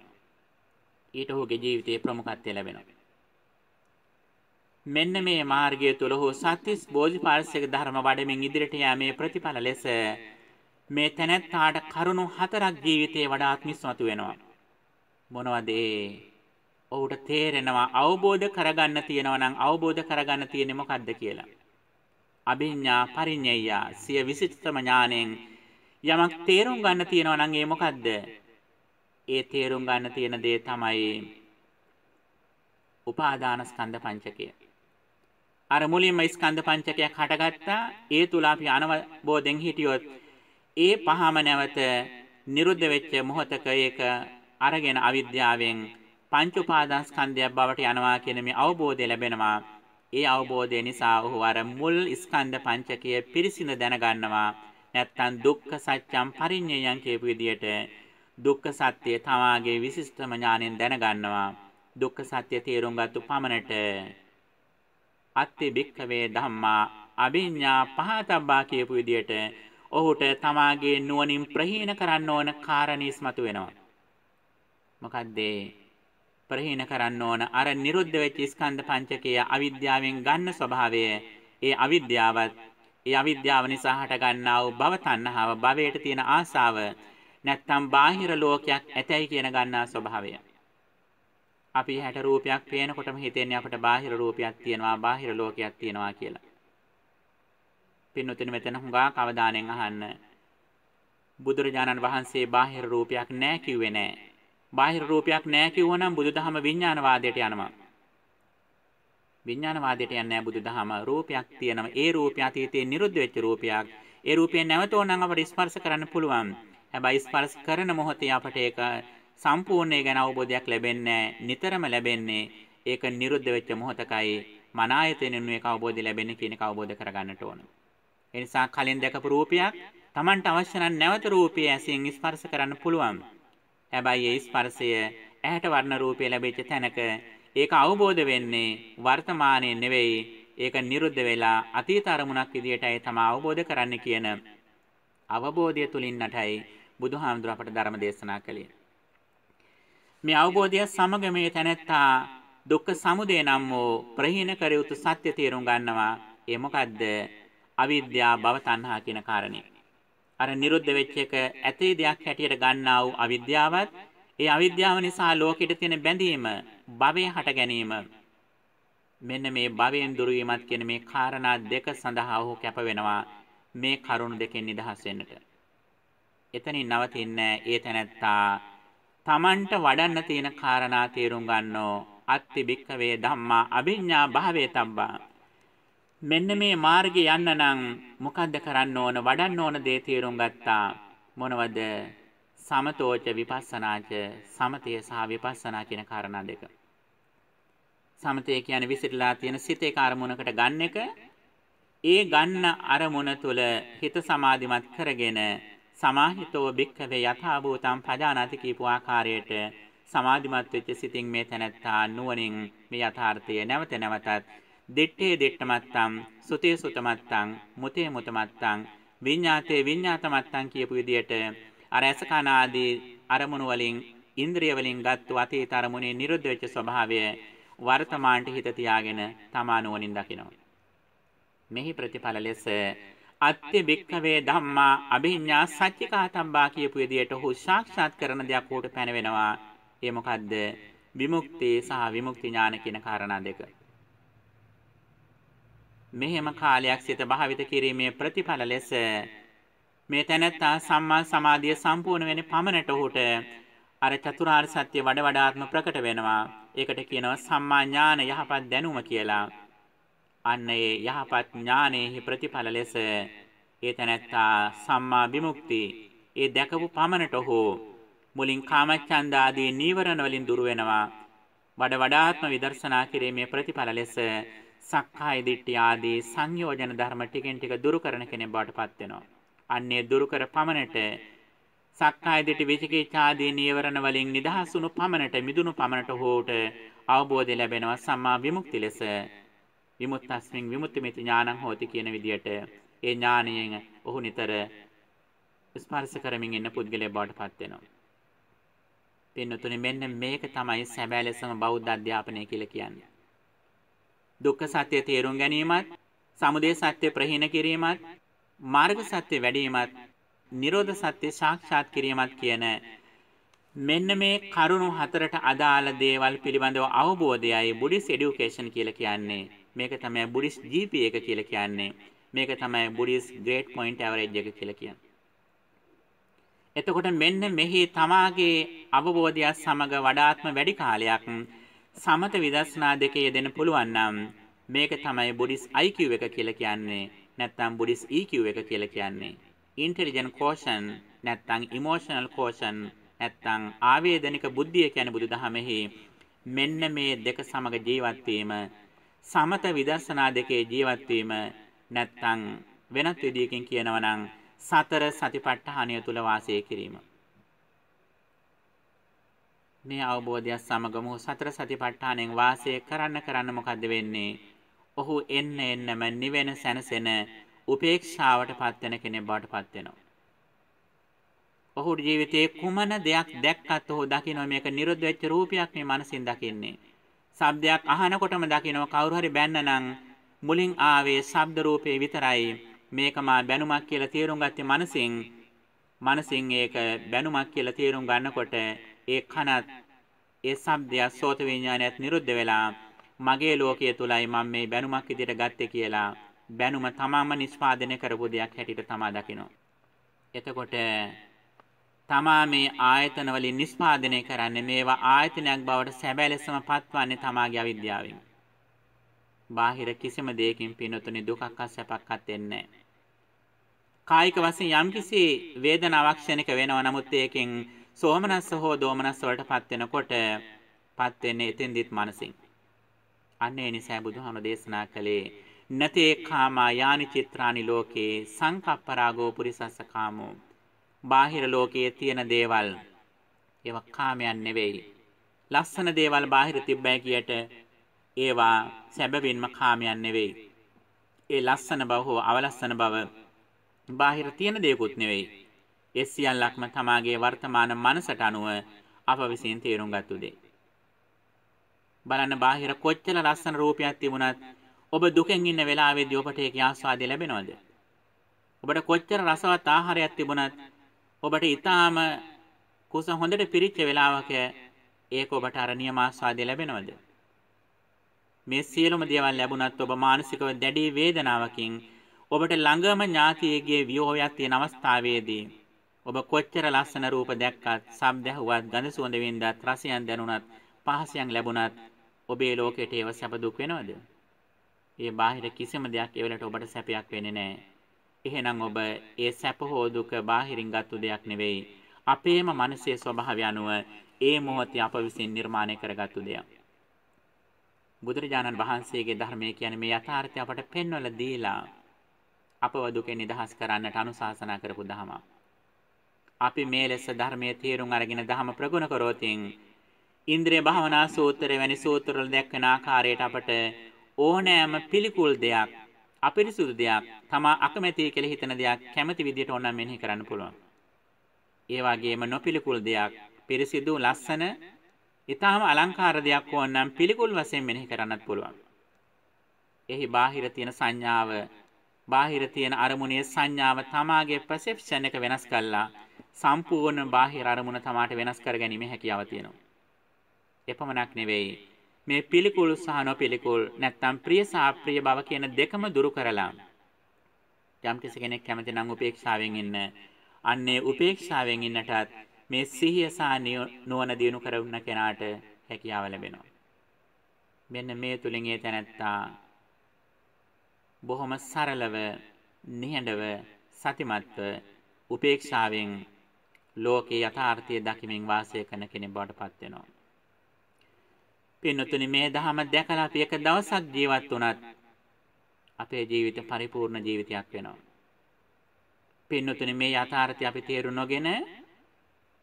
ඊට ඔහුගේ ජීවිතයේ ප්‍රමුඛත්වය ලැබෙනවා මෙන්න මේ මාර්ගය තුල හෝ සත්‍තිස් බෝධිපාක්ෂික ධර්ම වඩමින් ඉදිරියට යාමේ ප්‍රතිඵල ලෙස මේ තැනැත්තාට කරුණු හතරක් ජීවිතේ වඩාත් මිස්මතු වෙනවා මොනවද ඒ ඔහුට තේරෙනවා අවබෝධ කරගන්න තියෙනවා නම් අවබෝධ කරගන්න තියෙන්නේ මොකද්ද කියලා අභිඥා පරිඤ්ඤය සිය විසිතම ඥාණයෙන් යමක් තේරුම් ගන්න තියෙනවා නම් ඒ මොකද්ද ඒ තේරුම් ගන්න තියෙන දේ තමයි උපාදානස්කන්ධ පංචකය අර මුලින්ම ස්කන්ධ පංචකයක් හටගත්තා ඒ තුල අපි අනවබෝධෙන් හිටියොත් ඒ පහම නැවත නිරුද්ධ වෙච්ච මොහතක ඒක අරගෙන අවිද්‍යාවෙන් පංච උපාදානස්කන්ධයක් බවට යනවා කියන මේ අවබෝධය ලැබෙනවා ඒ අවබෝධය නිසා ඔහු අර මුල් ස්කන්ධ පංචකය පිරිසිඳ දැනගන්නවා නැත්තම් දුක්ඛ සත්‍යම් පරිඤ්ඤයං කියපු විදියට දුක්ඛ සත්‍ය තමාගේ විශිෂ්ටම ඥාණයෙන් දැනගන්නවා දුක්ඛ සත්‍ය තේරුම් ගත්ත පමණට අත්ති භික්ඛවේ ධම්මා අභිඤ්ඤා පහතබ්බා කියපු විදියට ඔහුට තමාගේ නුවණින් ප්‍රහීන කරන්න ඕන කාරණීස්මතු වෙනවා. මොකද්ද ප්‍රහීන කරන්න ඕන අර නිරුද්ධ වෙච්ච ස්කන්ධ පංචකය අවිද්‍යාවෙන් ගන්න ස්වභාවය ඒ අවිද්‍යාවත් ඒ අවිද්‍යාව නිසා හටගන්නා වූ භව තණ්හාව භවයට තියෙන ආසාව නැත්තම් බාහිර ලෝකයක් ඇතයි කියන ගන්නා ස්වභාවය අපි හැට රූපයක් පේනකොටම හිතෙන්නේ අපට බාහිර රූපයක් තියෙනවා බාහිර ලෝකයක් තියෙනවා කියලා. පින්නතුනි මෙතන හුඟක් අවධානයෙන් අහන්න. බුදුරජාණන් වහන්සේ බාහිර රූපයක් නැහැ කිව්වේ නැහැ. බාහිර රූපයක් නැහැ කිව්වනම් බුදුදහම විඥානවාදයට යනවා. විඥානවාදයට යන්නේ නැහැ බුදුදහම. රූපයක් තියෙනවා. ඒ රූපය අතීතයේ නිරුද්ධ වෙච්ච රූපයක්. ඒ රූපය නැවත ඕනනම් අපට ස්පර්ශ කරන්න පුළුවන්. හැබැයි ස්පර්ශ කරන මොහොතේ අපට ඒක සම්පූර්ණය ගැන අවබෝධයක් ලැබෙන්නේ නිතරම ලැබෙන්නේ ඒක නිරුද්ධ වෙච්ච මොහොතකයි මනායතනෙන් මේක අවබෝධය ලැබෙන්නේ කියන එක අවබෝධ කරගන්නට ඕන. ඒ නිසා කලින් දැකපු රූපයක් Tamanට අවශ්‍ය නම් නැවත රූපය ඇසින් ස්පර්ශ කරන්න පුළුවන්. හැබැයි ඒ ස්පර්ශය ඇහැට වර්ණ රූපය ලැබෙච්ච තැනක ඒක අවබෝධ වෙන්නේ වර්තමානයේ නෙවෙයි ඒක නිරුද්ධ වෙලා අතීත අරමුණක් විදියටයි තම අවබෝධ කරන්න කියන අවබෝධය තුලින් නටයි බුදුහාමුදුර අපට ධර්ම දේශනා කළේ. මේ අවබෝධය සමග මේ තැනැත්තා දුක්ඛ සමුදය නම් වූ ප්‍රහීන කර යුතු සත්‍ය තේරුම් ගන්නවා. ඒ මොකද්ද? අවිද්‍යාව භව තණ්හා කියන කාරණේ. අර නිරුද්ධ වෙච්ච එක ඇතේ දෙයක් හැටියට ගන්නා වූ අවිද්‍යාවත් ඒ අවිද්‍යාව නිසා ලෝකෙට තියෙන බැඳීම, භවය හට ගැනීම මෙන්න මේ භවයෙන් දුර වීමත් කියන මේ කාරණා දෙක සඳහා ඔහු කැප වෙනවා මේ කරුණු දෙකෙන් නිදහස් වෙන්නට. එතනින් නවතින්නේ ඒ තැනැත්තා තමන්ට වඩන්න තියෙන කාරණා තේරුම් ගන්නෝ අත්ති භික්කවේ ධම්මා අභිඤ්ඤා භාවේ තබ්බා මෙන්න මේ මාර්ගේ යන්න නම් මොකද්ද කරන්න ඕන වඩන්න ඕන දේ තේරුම් ගත්තා මොනවද සමතෝච විපස්සනාච සමතය සහ විපස්සනා කියන කාරණා දෙක සමතය කියන්නේ විසිරලා තියෙන සිතේ කාර්මුණකට ගන්න එක ඒ ගන්න අරමුණ තුල හිත සමාධිමත් කරගෙන සමාහිතෝ භික්ඛවේ යථාභූතං පජානාති කියපු ආකාරයට සමාධිමත් වෙච්ච සිතින් මේ තැනැත්තා නුවණින් මේ යථාර්ථය නැවත නැවතත් දිත්තේ දිට්ඨමත්තං සුතේ සුතමත්තං මුතේ මුතමත්තං විඤ්ඤාතේ විඤ්ඤාතමත්තං කියපු විදියට අර ඇසකන ආදී අරමුණු වලින් ඉන්ද්‍රිය වලින් ගත්තු අතීත අරමුණේ නිරුද්ධ වෙච්ච ස්වභාවය වර්තමානට හිත තියාගෙන තමා නුවණින් දකිනවා. මෙහි ප්‍රතිඵල ලෙස අත්‍ය භික්ඛවේ ධම්මා අභිඤ්ඤා සච්චිකාතම්බා කියපු විදියට ඔහු සාක්ෂාත් කරන දෙයක් උට පැනවෙනවා. ඒ මොකද්ද? විමුක්තිය සහ විමුක්ති ඥාන කියන කාරණා දෙක. මෙහෙම කාලයක් සිත භාවිත කිරීමේ ප්‍රතිඵල ලෙස මේ තැනැත්තා සම්මා සමාධිය සම්පූර්ණ වෙන පමණට ඔහුට අර චතුරාර්ය සත්‍ය වඩ වඩාත්ම ප්‍රකට වෙනවා. ඒකට කියනවා සම්මා ඥාන යහපත් දැනුම කියලා. අන්න ඒ යහපත් ඥානෙහි ප්‍රතිඵල ලෙස ඒතනත්තා සම්මා විමුක්ති ඒ දැකපු පමණට හෝ මුලින් කාමච්ඡන්ද ආදී නීවරණ වලින් දුර වෙනවා වඩ වඩාත්ම විදර්ශනා කිරීමේ ප්‍රතිඵල ලෙස සක්කාය දිට්ඨිය ආදී සංයෝජන ධර්ම ටිකෙන් ටික දුරු කරන කෙනෙක් බවට පත් වෙනවා. අන්නේ දුරු කර පමණට සක්කාය දිට්ඨි විචිකිච්ඡා ආදී නීවරණ වලින් නිදහස් වුණු පමණට මිදුණු පමණට හෝට අවබෝධය ලැබෙනවා සම්මා විමුක්ති ලෙස. විමුක්තස්මින් විමුක්තිමිත ඥානං හෝති කියන විදියට ඒ ඥානයෙන් ඔහු නිතර ස්පර්ශ කරමින් ඉන්න පුද්ගලයා බවට පත් වෙනවා. පින්නතුනේ මෙන්න මේක තමයි සැබෑ ලෙසම බෞද්ධ අධ්‍යාපනය කියලා කියන්නේ. දුක්ඛ සත්‍ය තේරුම් ගැනීමත්, සමුදය සත්‍ය ප්‍රහීන කිරීමත්, මාර්ග සත්‍ය වැඩිවීමත්, නිරෝධ සත්‍ය සාක්ෂාත් කිරීමත් කියන මෙන්න මේ කරුණු හතරට අදාළ දේවල් පිළිබඳව අවබෝධයයි බුද්ධිස් এডুকেෂන් කියලා කියන්නේ. මේක තමයි බුරිස් GP එක කියලා කියන්නේ. මේක තමයි බුරිස් ග්‍රේඩ් පොයින්ට් ඇවරේජ් එක කියලා කියන්නේ. එතකොට මෙන්න මෙහි තමාගේ අවබෝධය සමග වඩාත්ම වැඩි කාලයක් සමත විදර්ශනා දෙකේ යෙදෙන්න පුළුවන් නම් මේක තමයි බුරිස් IQ එක කියලා කියන්නේ. නැත්නම් බුරිස් EQ එක කියලා කියන්නේ. ඉන්ටෙලිජන්ට් කෝෂන් නැත්නම් ඉමෝෂනල් කෝෂන් නැත්නම් ආවේදනික බුද්ධිය කියන බුදුදහමෙහි මෙන්න මේ දෙක සමග ජීවත් වීම සමත විදර්ශනා දෙකේ ජීවත් වීම නැත්නම් වෙනත් විදියකින් කියනවා නම් සතර සතිපට්ඨානය තුල වාසය කිරීම. මේ අවබෝධය සමගම සතර සතිපට්ඨානෙන් වාසය කරන්න කරන්න මොකද වෙන්නේ? ඔහු එන්න එන්නම නිවෙන සැනසෙන උපේක්ෂාවට පත්වෙන කෙනෙක් බවට පත්වෙනවා. ඔහු ජීවිතයේ කුමන දෙයක් දැක්කත් ඔහු දකිනවා මේක නිරුද්ධ වෙච්ච රූපයක් මේ මනසින් දකින්නේ. සබ්දයක් අහනකොටම දකිනවා කවුරු හරි බැන්නනම් මුලින් ආවේ ශබ්ද රූපේ විතරයි මේක මා බැනුමක් කියලා තේරුම් ගත්තේ මනසෙන් මනසින් ඒක බැනුමක් කියලා තේරුම් ගන්නකොට ඒ කනත් ඒ ශබ්දය සෝත විඥානයත් නිරුද්ධ වෙලා මගේ ලෝකයේ තුලයි මම මේ බැනුමක් විදිහට ගත්තේ කියලා බැනුම තමාම නිස්පාදනය කරපු දෙයක් හැටියට තමා දකිනවා. එතකොට තමා මේ ආයතන වලින් නිෂ්පාදනය කරන්නේ මේවා ආයතනයක් බවට සැබෑ ලෙසම පත්වන්නේ තමාගේ අවිද්‍යාවෙන්. බාහිර කිසිම දෙයකින් පිනොතුනි දුකක් අසැපක්වත් එන්නේ නැහැ. කායික වශයෙන් යම්කිසි වේදනාවක් ක්ෂණික වෙනව නමුත් ඒකෙන් සෝමනස්ස හෝ දෝමනස්ස වලටපත් වෙනකොට පත් වෙන්නේ එතෙන්දිත් මනසින්. අන්න ඒ නිසා බුදුහාම දේශනා කළේ නතේ කාමා යානි චිත්‍රානි ලෝකේ සංකප්පරාගෝ පුරිසස්ස කාමෝ බාහිර ලෝකයේ තියෙන දේවල් ඒවා කාමයන් නෙවෙයි. ලස්සන දේවල් බාහිර තිබ්බයි කියට ඒවා සැබවින්ම කාමයන් නෙවෙයි. ඒ ලස්සන බව හෝ අවලස්සන බව බාහිර තියෙන දේකුත් නෙවෙයි. ඒ සියල්ලක්ම තමාගේ වර්තමාන මනසට අනුව අප විසින් තේරුම් ගත්තු දෙය. බලන්න බාහිර කොච්චර ලස්සන රූපයක් තිබුණත් ඔබ දුකෙන් ඉන්න වෙලාවේදී ඔබට ඒකේ ආස්වාදය ලැබෙනවද? ඔබට කොච්චර රසවත් ආහාරයක් තිබුණත් ඔබට ඊටාම කුස හොඳට පිරිච්ච වෙලාවක ඒක ඔබට අර නියමාස්වාදය ලැබෙනවද? මේ සියලුම දේවල් ලැබුණත් ඔබ මානසිකව දැඩි වේදනාවකින් ඔබට ළඟම ඥාතියෙගේ වියෝයක් තියෙන අවස්ථාවේදී ඔබ කොච්චර ලස්සන රූප දැක්කත්, ශබ්ද ඇහුවත්, ගඳ සුවඳ වින්දාත්, රසයන් දැනුණත්, පහසයන් ලැබුණත් ඔබේ ලෝකයට ඒව සැප දුක් වෙනවද? ඒ බාහිර කිසිම දෙයක් ඒ වෙලට ඔබට සැපයක් වෙන්නේ නැහැ. එහෙනම් ඔබ ඒ සැප හෝ දුක බාහිරින් ගත්තු දෙයක් නෙවෙයි. අපේම මනසේ ස්වභාවය අනුව ඒ මොහොතේ අප විසින් නිර්මාණය කරගත්තු දෙයක්. බුදුරජාණන් වහන්සේගේ ධර්මය කියන්නේ මේ යථාර්ථය අපට පෙන්වලා දීලා අපව දුකෙන් නිදහස් කරන්නට අනුශාසනා කරපු ධහම. අපි මේ ලෙස ධර්මයේ තේරුම් අරගෙන ධහම ප්‍රගුණ කරෝතින් ඉන්ද්‍රිය භාවනා සූත්‍රය වැනි සූත්‍රවල දැක්වෙන ආකාරයට අපට ඕනෑම පිළිකුල් දෙයක් අපිරිසුදු දෙයක් තමා අකමැතියි කියලා හිතන දෙයක් කැමති විදියට ඕනනම් මෙනෙහි කරන්න පුළුවන්. ඒ වගේම නොපිලිකුල් දෙයක් පිරිසිදු ලස්සන ඊටාම අලංකාර දෙයක් ඕනනම් පිළිකුල් වශයෙන් මෙනෙහි කරන්නත් පුළුවන්. එහි බාහිර තියෙන සංඥාව බාහිර තියෙන අරමුණේ සංඥාව තමාගේ perception එක වෙනස් කළා සම්පූර්ණ බාහිර අරමුණ තමාට වෙනස් කර ගැනීම හැකියාව තියෙනවා. එපමණක් නෙවෙයි මේ පිළිකුල් සහ නොපිළිකුල් නැත්නම් ප්‍රිය සහ අප්‍රිය බව කියන දෙකම දුරු කරලා යම් කෙනෙක් කැමති නම් උපේක්ෂාවෙන් ඉන්න අන්නේ උපේක්ෂාවෙන් ඉන්නටත් මේ සිහිය සහ නුවණ දිනු කරුණ කෙනාට හැකියාව ලැබෙනවා මෙන්න මේ තුලින් ඒ තැනැත්තා බොහොම සරලව නිහඬව සතිමත්ව උපේක්ෂාවෙන් ලෝකේ යථාර්ථය දකිමින් වාසය කරන කෙනෙක් බවට පත් වෙනවා පින්නතුනි මේ දහම දැකලා අපි එක දවසක් ජීවත් වුණත් අපේ ජීවිත පරිපූර්ණ ජීවිතයක් වෙනවා. පින්නතුනි මේ යථාර්ථය අපි තේරු නොගෙන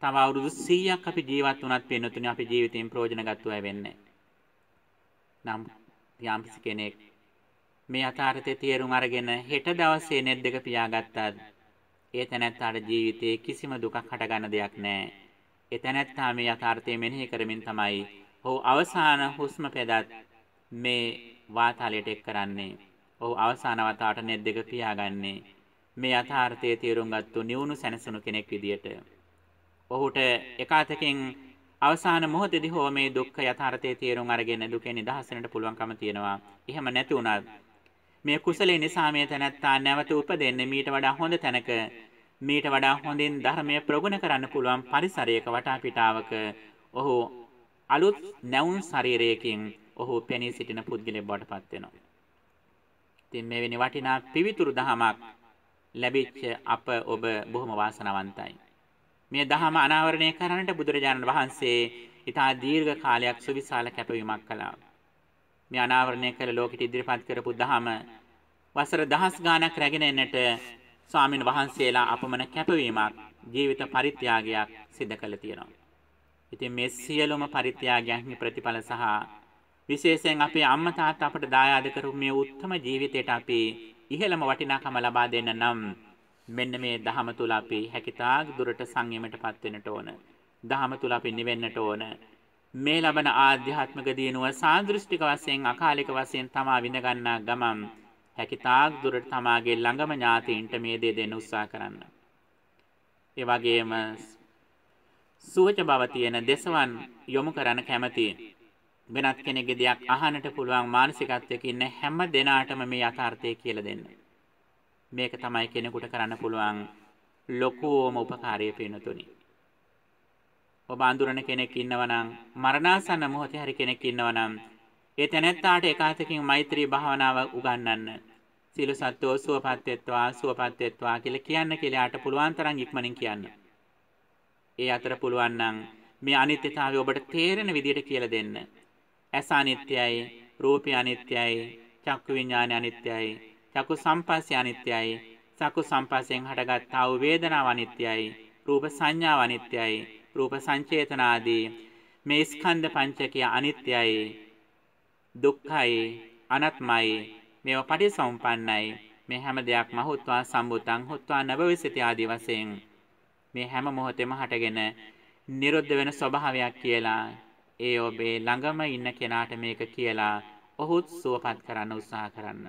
තව අවුරුදු 100ක් අපි ජීවත් වුණත් පින්නතුනි අපි ජීවිතයෙන් ප්‍රයෝජන ගන්නතුයි වෙන්නේ. නම් යම් කෙනෙක් මේ යථාර්ථය තේරුම් අරගෙන හෙට දවසේ net දෙක පියාගත්තත් ඒ තැනැත්තාට ජීවිතයේ කිසිම දුකක් හටගන්න දෙයක් නැහැ. ඒ තැනැත්තා මේ යථාර්ථය මෙනෙහි කරමින් තමයි ඔහු අවසාන හුස්ම පෙදත් මේ වාතාලයට එක් කරන්නේ. ඔහු අවසාන වතාවට net දෙක පියාගන්නේ. මේ යථාර්ථයේ තීරුම්ගත්තු නිවුණු සැනසුණු කෙනෙක් විදියට. ඔහුට එකාතකින් අවසාන මොහොතේදී හෝ මේ දුක්ඛ යථාර්ථයේ තීරුම් අරගෙන දුකෙන් නිදහසෙන්නට පුළුවන්කම තියෙනවා. එහෙම නැති වුණත් මේ කුසලයේ නිසා මේ තැනැත්තා නැවත උපදින්නේ මීට වඩා හොඳ තැනක මීට වඩා හොඳින් ධර්මය ප්‍රගුණ කරන්න පුළුවන් පරිසරයක වටා පිටාවක ඔහු අලුත් නැවුම් ශරීරයකින් ඔහු පෙනී සිටින පුද්ගලයෙක් බවට පත් වෙනවා. ඉතින් මෙවැනි වටිනා පිවිතුරු දහමක් ලැබිච්ච අප ඔබ බොහොම වාසනාවන්තයි. මේ දහම අනාවරණය කරන්නට බුදුරජාණන් වහන්සේ ඉතා දීර්ඝ කාලයක් සුවිශාල කැපවීමක් කළා. මේ අනාවරණය කළ ලෝකෙට ඉදිරිපත් කරපු දහම වසර දහස් ගාණක් රැගෙන එන්නට ස්වාමින් වහන්සේලා අපමණ කැපවීමක් ජීවිත පරිත්‍යාගයක් සිදු කළ තියෙනවා. ඉතින් මේ සියලුම පරිත්‍යාගයන්හි ප්‍රතිඵල සහ විශේෂයෙන් අපේ අම්මා තාත්තා අපට දායාද කරපු මේ උත්තරම ජීවිතයට අපි ඉහළම වටිනාකම ලබා දෙන්න නම් මෙන්න මේ දහම තුල අපි හැකිතාක් දුරට සංයමයටපත් වෙන්නට ඕන. දහම තුල අපි නිවෙන්නට ඕන. මේ ලබන ආධ්‍යාත්මික දියුණුව සාන්දෘෂ්ටික වශයෙන් අකාලික වශයෙන් තමා විඳගන්නා ගමන් හැකිතාක් දුරට තමාගේ ළඟම ඥාතීන්ට මේ දේ දෙන්න උත්සාහ කරන්න. ඒ වගේම සුවච බව තියෙන දෙසවන් යොමු කරන්න කැමතියි. වෙනත් කෙනෙක්ගේ දෙයක් අහන්නට පුළුවන් මානසිකත්වයක ඉන්න හැම දෙනාටම මේ යථාර්ථය කියලා දෙන්න. මේක තමයි කෙනෙකුට කරන්න පුළුවන් ලොකුම උපකාරය පිනතුනි. ඔබ අඳුරන කෙනෙක් ඉන්නවනම් මරණාසන්න මොහොතේ හරි කෙනෙක් ඉන්නවනම් ඒ තැනැත්තාට එකහතකින් මෛත්‍රී භාවනාව උගන්වන්න. සියලු සත්වෝ සුවපත් වෙත්වා සුවපත් වෙත්වා කියලා කියන්න කියලා ආට පුළුවන් තරම් ඉක්මනින් කියන්නේ. ඒ අතර පුළුවන් නම් මේ අනිත්‍යතාවය ඔබට තේරෙන විදිහට කියලා දෙන්න. ඇස අනිත්‍යයි, රූපය අනිත්‍යයි, චක්කු විඥානය අනිත්‍යයි, චක්කු සංපස්සය අනිත්‍යයි, චක්කු සංපස්සයෙන් හටගත් ආ වූ වේදනාව අනිත්‍යයි, රූප සංඥාව අනිත්‍යයි, රූප සංචේතන ආදී මේ ස්කන්ධ පංචකය අනිත්‍යයි, දුක්ඛයි, අනත්මයි, මේවා පටිසම්පන්නයි. මේ හැම දෙයක්ම හොත්වා සම්බුතං හොත්වා නබවිසිත ආදී වශයෙන් මේ හැම මොහොතෙම හටගෙන නිරුද්ධ වෙන ස්වභාවයක් කියලා ඒ ඔබේ ළඟම ඉන්න කෙනාට මේක කියලා ඔහුත් සුවපත් කරන්න උත්සාහ කරන්න.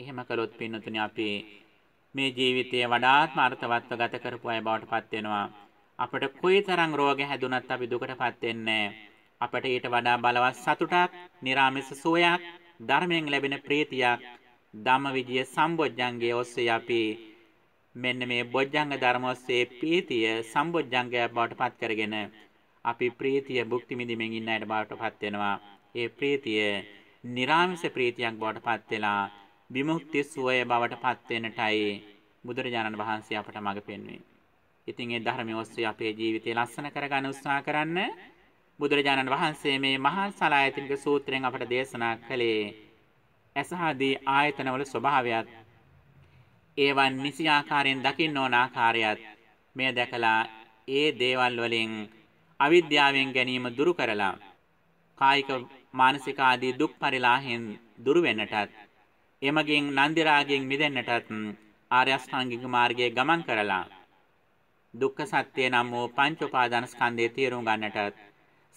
එහෙම කළොත් පින්නතුනි අපි මේ ජීවිතයේ වඩාත්ම අර්ථවත්ව ගත කරපු අය බවට පත් වෙනවා. අපට කොයිතරම් රෝග හැදුනත් අපි දුකටපත් වෙන්නේ අපට ඊට වඩා බලවත් සතුටක්, निराமிස සුවයක්, ධර්මයෙන් ලැබෙන ප්‍රීතියක් ධම්මවිජය සම්බොජ්ජංගයේ ඔස්සේ අපි මෙන්න මේ බොජ්ජංග ධර්මස්සේ ප්‍රීතිය සම්බොජ්ජංගය බවට පත් කරගෙන අපි ප්‍රීතිය භුක්ති විඳින්මින් ඉන්න අයට බවට පත් වෙනවා. ඒ ප්‍රීතිය නිර්ාමිෂ ප්‍රීතියක් බවට පත් වෙලා විමුක්ති සුවය බවට පත් වෙනටයි බුදුරජාණන් වහන්සේ අපට මඟ පෙන්වන්නේ. ඉතින් ඒ ධර්මයේ ඔස්සේ අපේ ජීවිතය ලස්සන කරගන්න උත්සාහ කරන්න බුදුරජාණන් වහන්සේ මේ මහා සලායතනික සූත්‍රයෙන් අපට දේශනා කළේ ඇසහාදී ආයතනවල ස්වභාවයත් ඒවා නිසි ආකාරයෙන් දකින්න ඕන ආකාරයත් මෙය දැකලා ඒ දේවල් වලින් අවිද්‍යාවෙන් ගැනීම දුරු කරලා කායික මානසික ආදී දුක් පරිලාහෙන් දුරු වෙන්නටත් එමගින් නන්දි රාගයෙන් මිදෙන්නටත් ආර්ය අෂ්ටාංගික මාර්ගයේ ගමන් කරලා දුක්ඛ සත්‍ය නම් වූ පංච උපාදාන ස්කන්ධය තේරුම් ගන්නටත්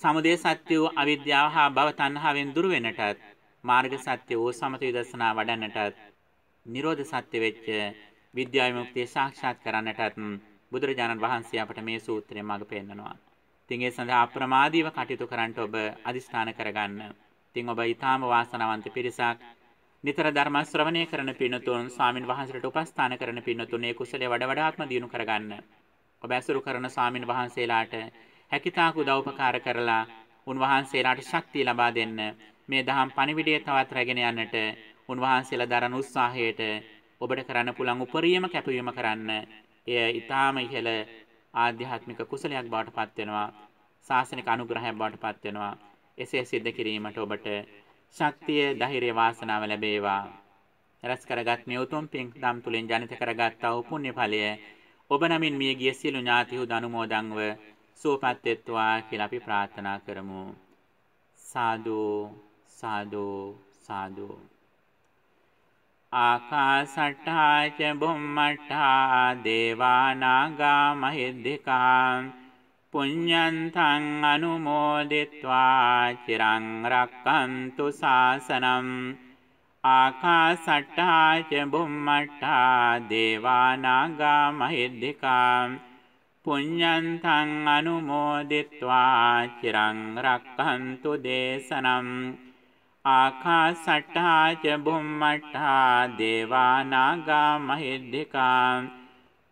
සමුදය සත්‍ය වූ අවිද්‍යාව හා භව තණ්හාවෙන් දුර වෙන්නටත් මාර්ග සත්‍ය වූ සමථ විදර්ශනා වඩන්නටත් නිරෝධ සත්‍ය වෙච්ච විද්‍යා විමුක්තිය සාක්ෂාත් කරන්නටත් බුදුරජාණන් වහන්සේ අපට මේ සූත්‍රය මඟ පෙන්වනවා. ඉතින් ඒ සඳහා අප්‍රමාදීව කටයුතු කරන්නට ඔබ අදිස්ථාන කරගන්න. ඉතින් ඔබ ඊටාම වාසනාවන්ත පිරිසක් නිතර ධර්ම ශ්‍රවණය කරන පින්නතුන් ස්වාමින් වහන්සේට උපස්ථාන කරන පින්නතුන් ඒ කුසලයේ වඩා වඩාත්ම දියුණු කරගන්න. ඔබ ඇසුරු කරන ස්වාමින් වහන්සේලාට හැකියතාක් උදව් උපකාර කරලා උන්වහන්සේලාට ශක්තිය ලබා දෙන්න මේ දහම් පණිවිඩය තවත් රැගෙන යන්නට උන්වහන්සේලා දරන උත්සාහයට ඔබට කරන්න පුළුවන් උපරිම කැපවීම කරන්න. එය ඊටාම ඉහළ ආධ්‍යාත්මික කුසලයක් බවට පත් වෙනවා. සාසනික අනුග්‍රහයක් බවට පත් වෙනවා. එසේ සිද්ධ කිරීමට ඔබට ශක්තිය, ධෛර්ය, වාසනාව ලැබේවා. රැස් කරගත් මේ උතුම් පින් දම් තුලින් ජනිත කරගත්තා වූ පුණ්‍ය ඵලය ඔබ නමින් මිය ගිය සියලු ඥාතිහු දනුමෝදන්ව සුවපත් වෙත්වා කියලා අපි ප්‍රාර්ථනා කරමු. සාදු සාදු සාදු ආකාසට්ඨා ච බුම්මට්ඨා දේවානාගා මහිද්దికා පුඤ්ඤන්තං අනුමෝදිත්වා චිරං රක්칸තු සාසනං ආකාසට්ඨා ච බුම්මට්ඨා දේවානාගා මහිද්దికා පුඤ්ඤන්තං අනුමෝදිත්වා චිරං රක්칸තු දේශනම් ආකාසට්ඨා ච බුම්මට්ඨා දේවානාගා මහිද්దికා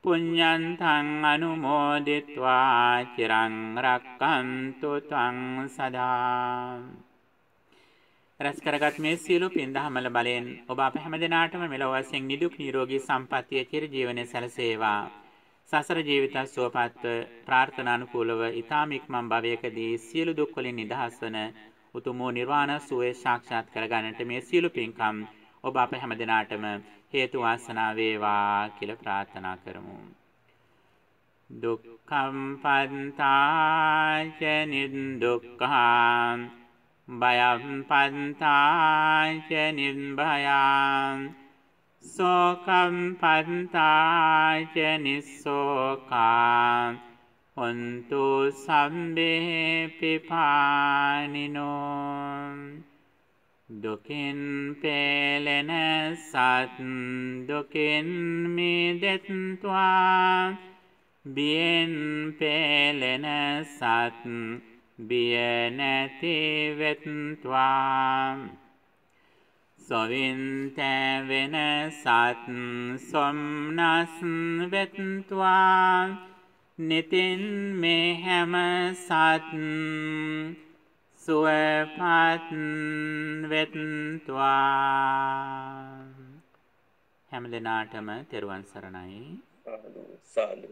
පුඤ්ඤන්තං අනුමෝදිत्वा චිරං රක්ඛන්තු ත්වං සදා රස කරගත් මේ සියලු පින් දහමල බලෙන් ඔබ අප හැම දිනාටම මෙලොව වශයෙන් නිදුක් නිරෝගී සම්පන්නිය චිර ජීවනයේ සැලසේවා සසර ජීවිත සුවපත්ව ප්‍රාර්ථනා අනුකූලව ඊ타මික්මන් භවයකදී සියලු දුක් වලින් නිදහස් වන උතුම් වූ නිර්වාණ සුවය සාක්ෂාත් කරගන්නට මේ සියලු පින්කම් ඔබ අප හැම දිනාටම හේතු වාසනා වේවා කියලා ප්‍රාර්ථනා කරමු. දුක්ඛම් පන්තාච නිදුක්ඛං භයම් පන්තාච නිබ්භයං සෝකම් පන්තාච නිස්සෝකං හොන්තු සම්බිහිපිපානිනෝ දුකින් පේලෙන සත් දුකින් මිදෙත්වා බියෙන් පේලෙන සත් බිය නැතිවෙත්වා සොවින්තැවෙන සත් සොම්නස් වෙත්වා නිතින් මේ හැම සත් සුවපත් වෙත්වා හැම දෙනාටම තෙරුවන් සරණයි සාදු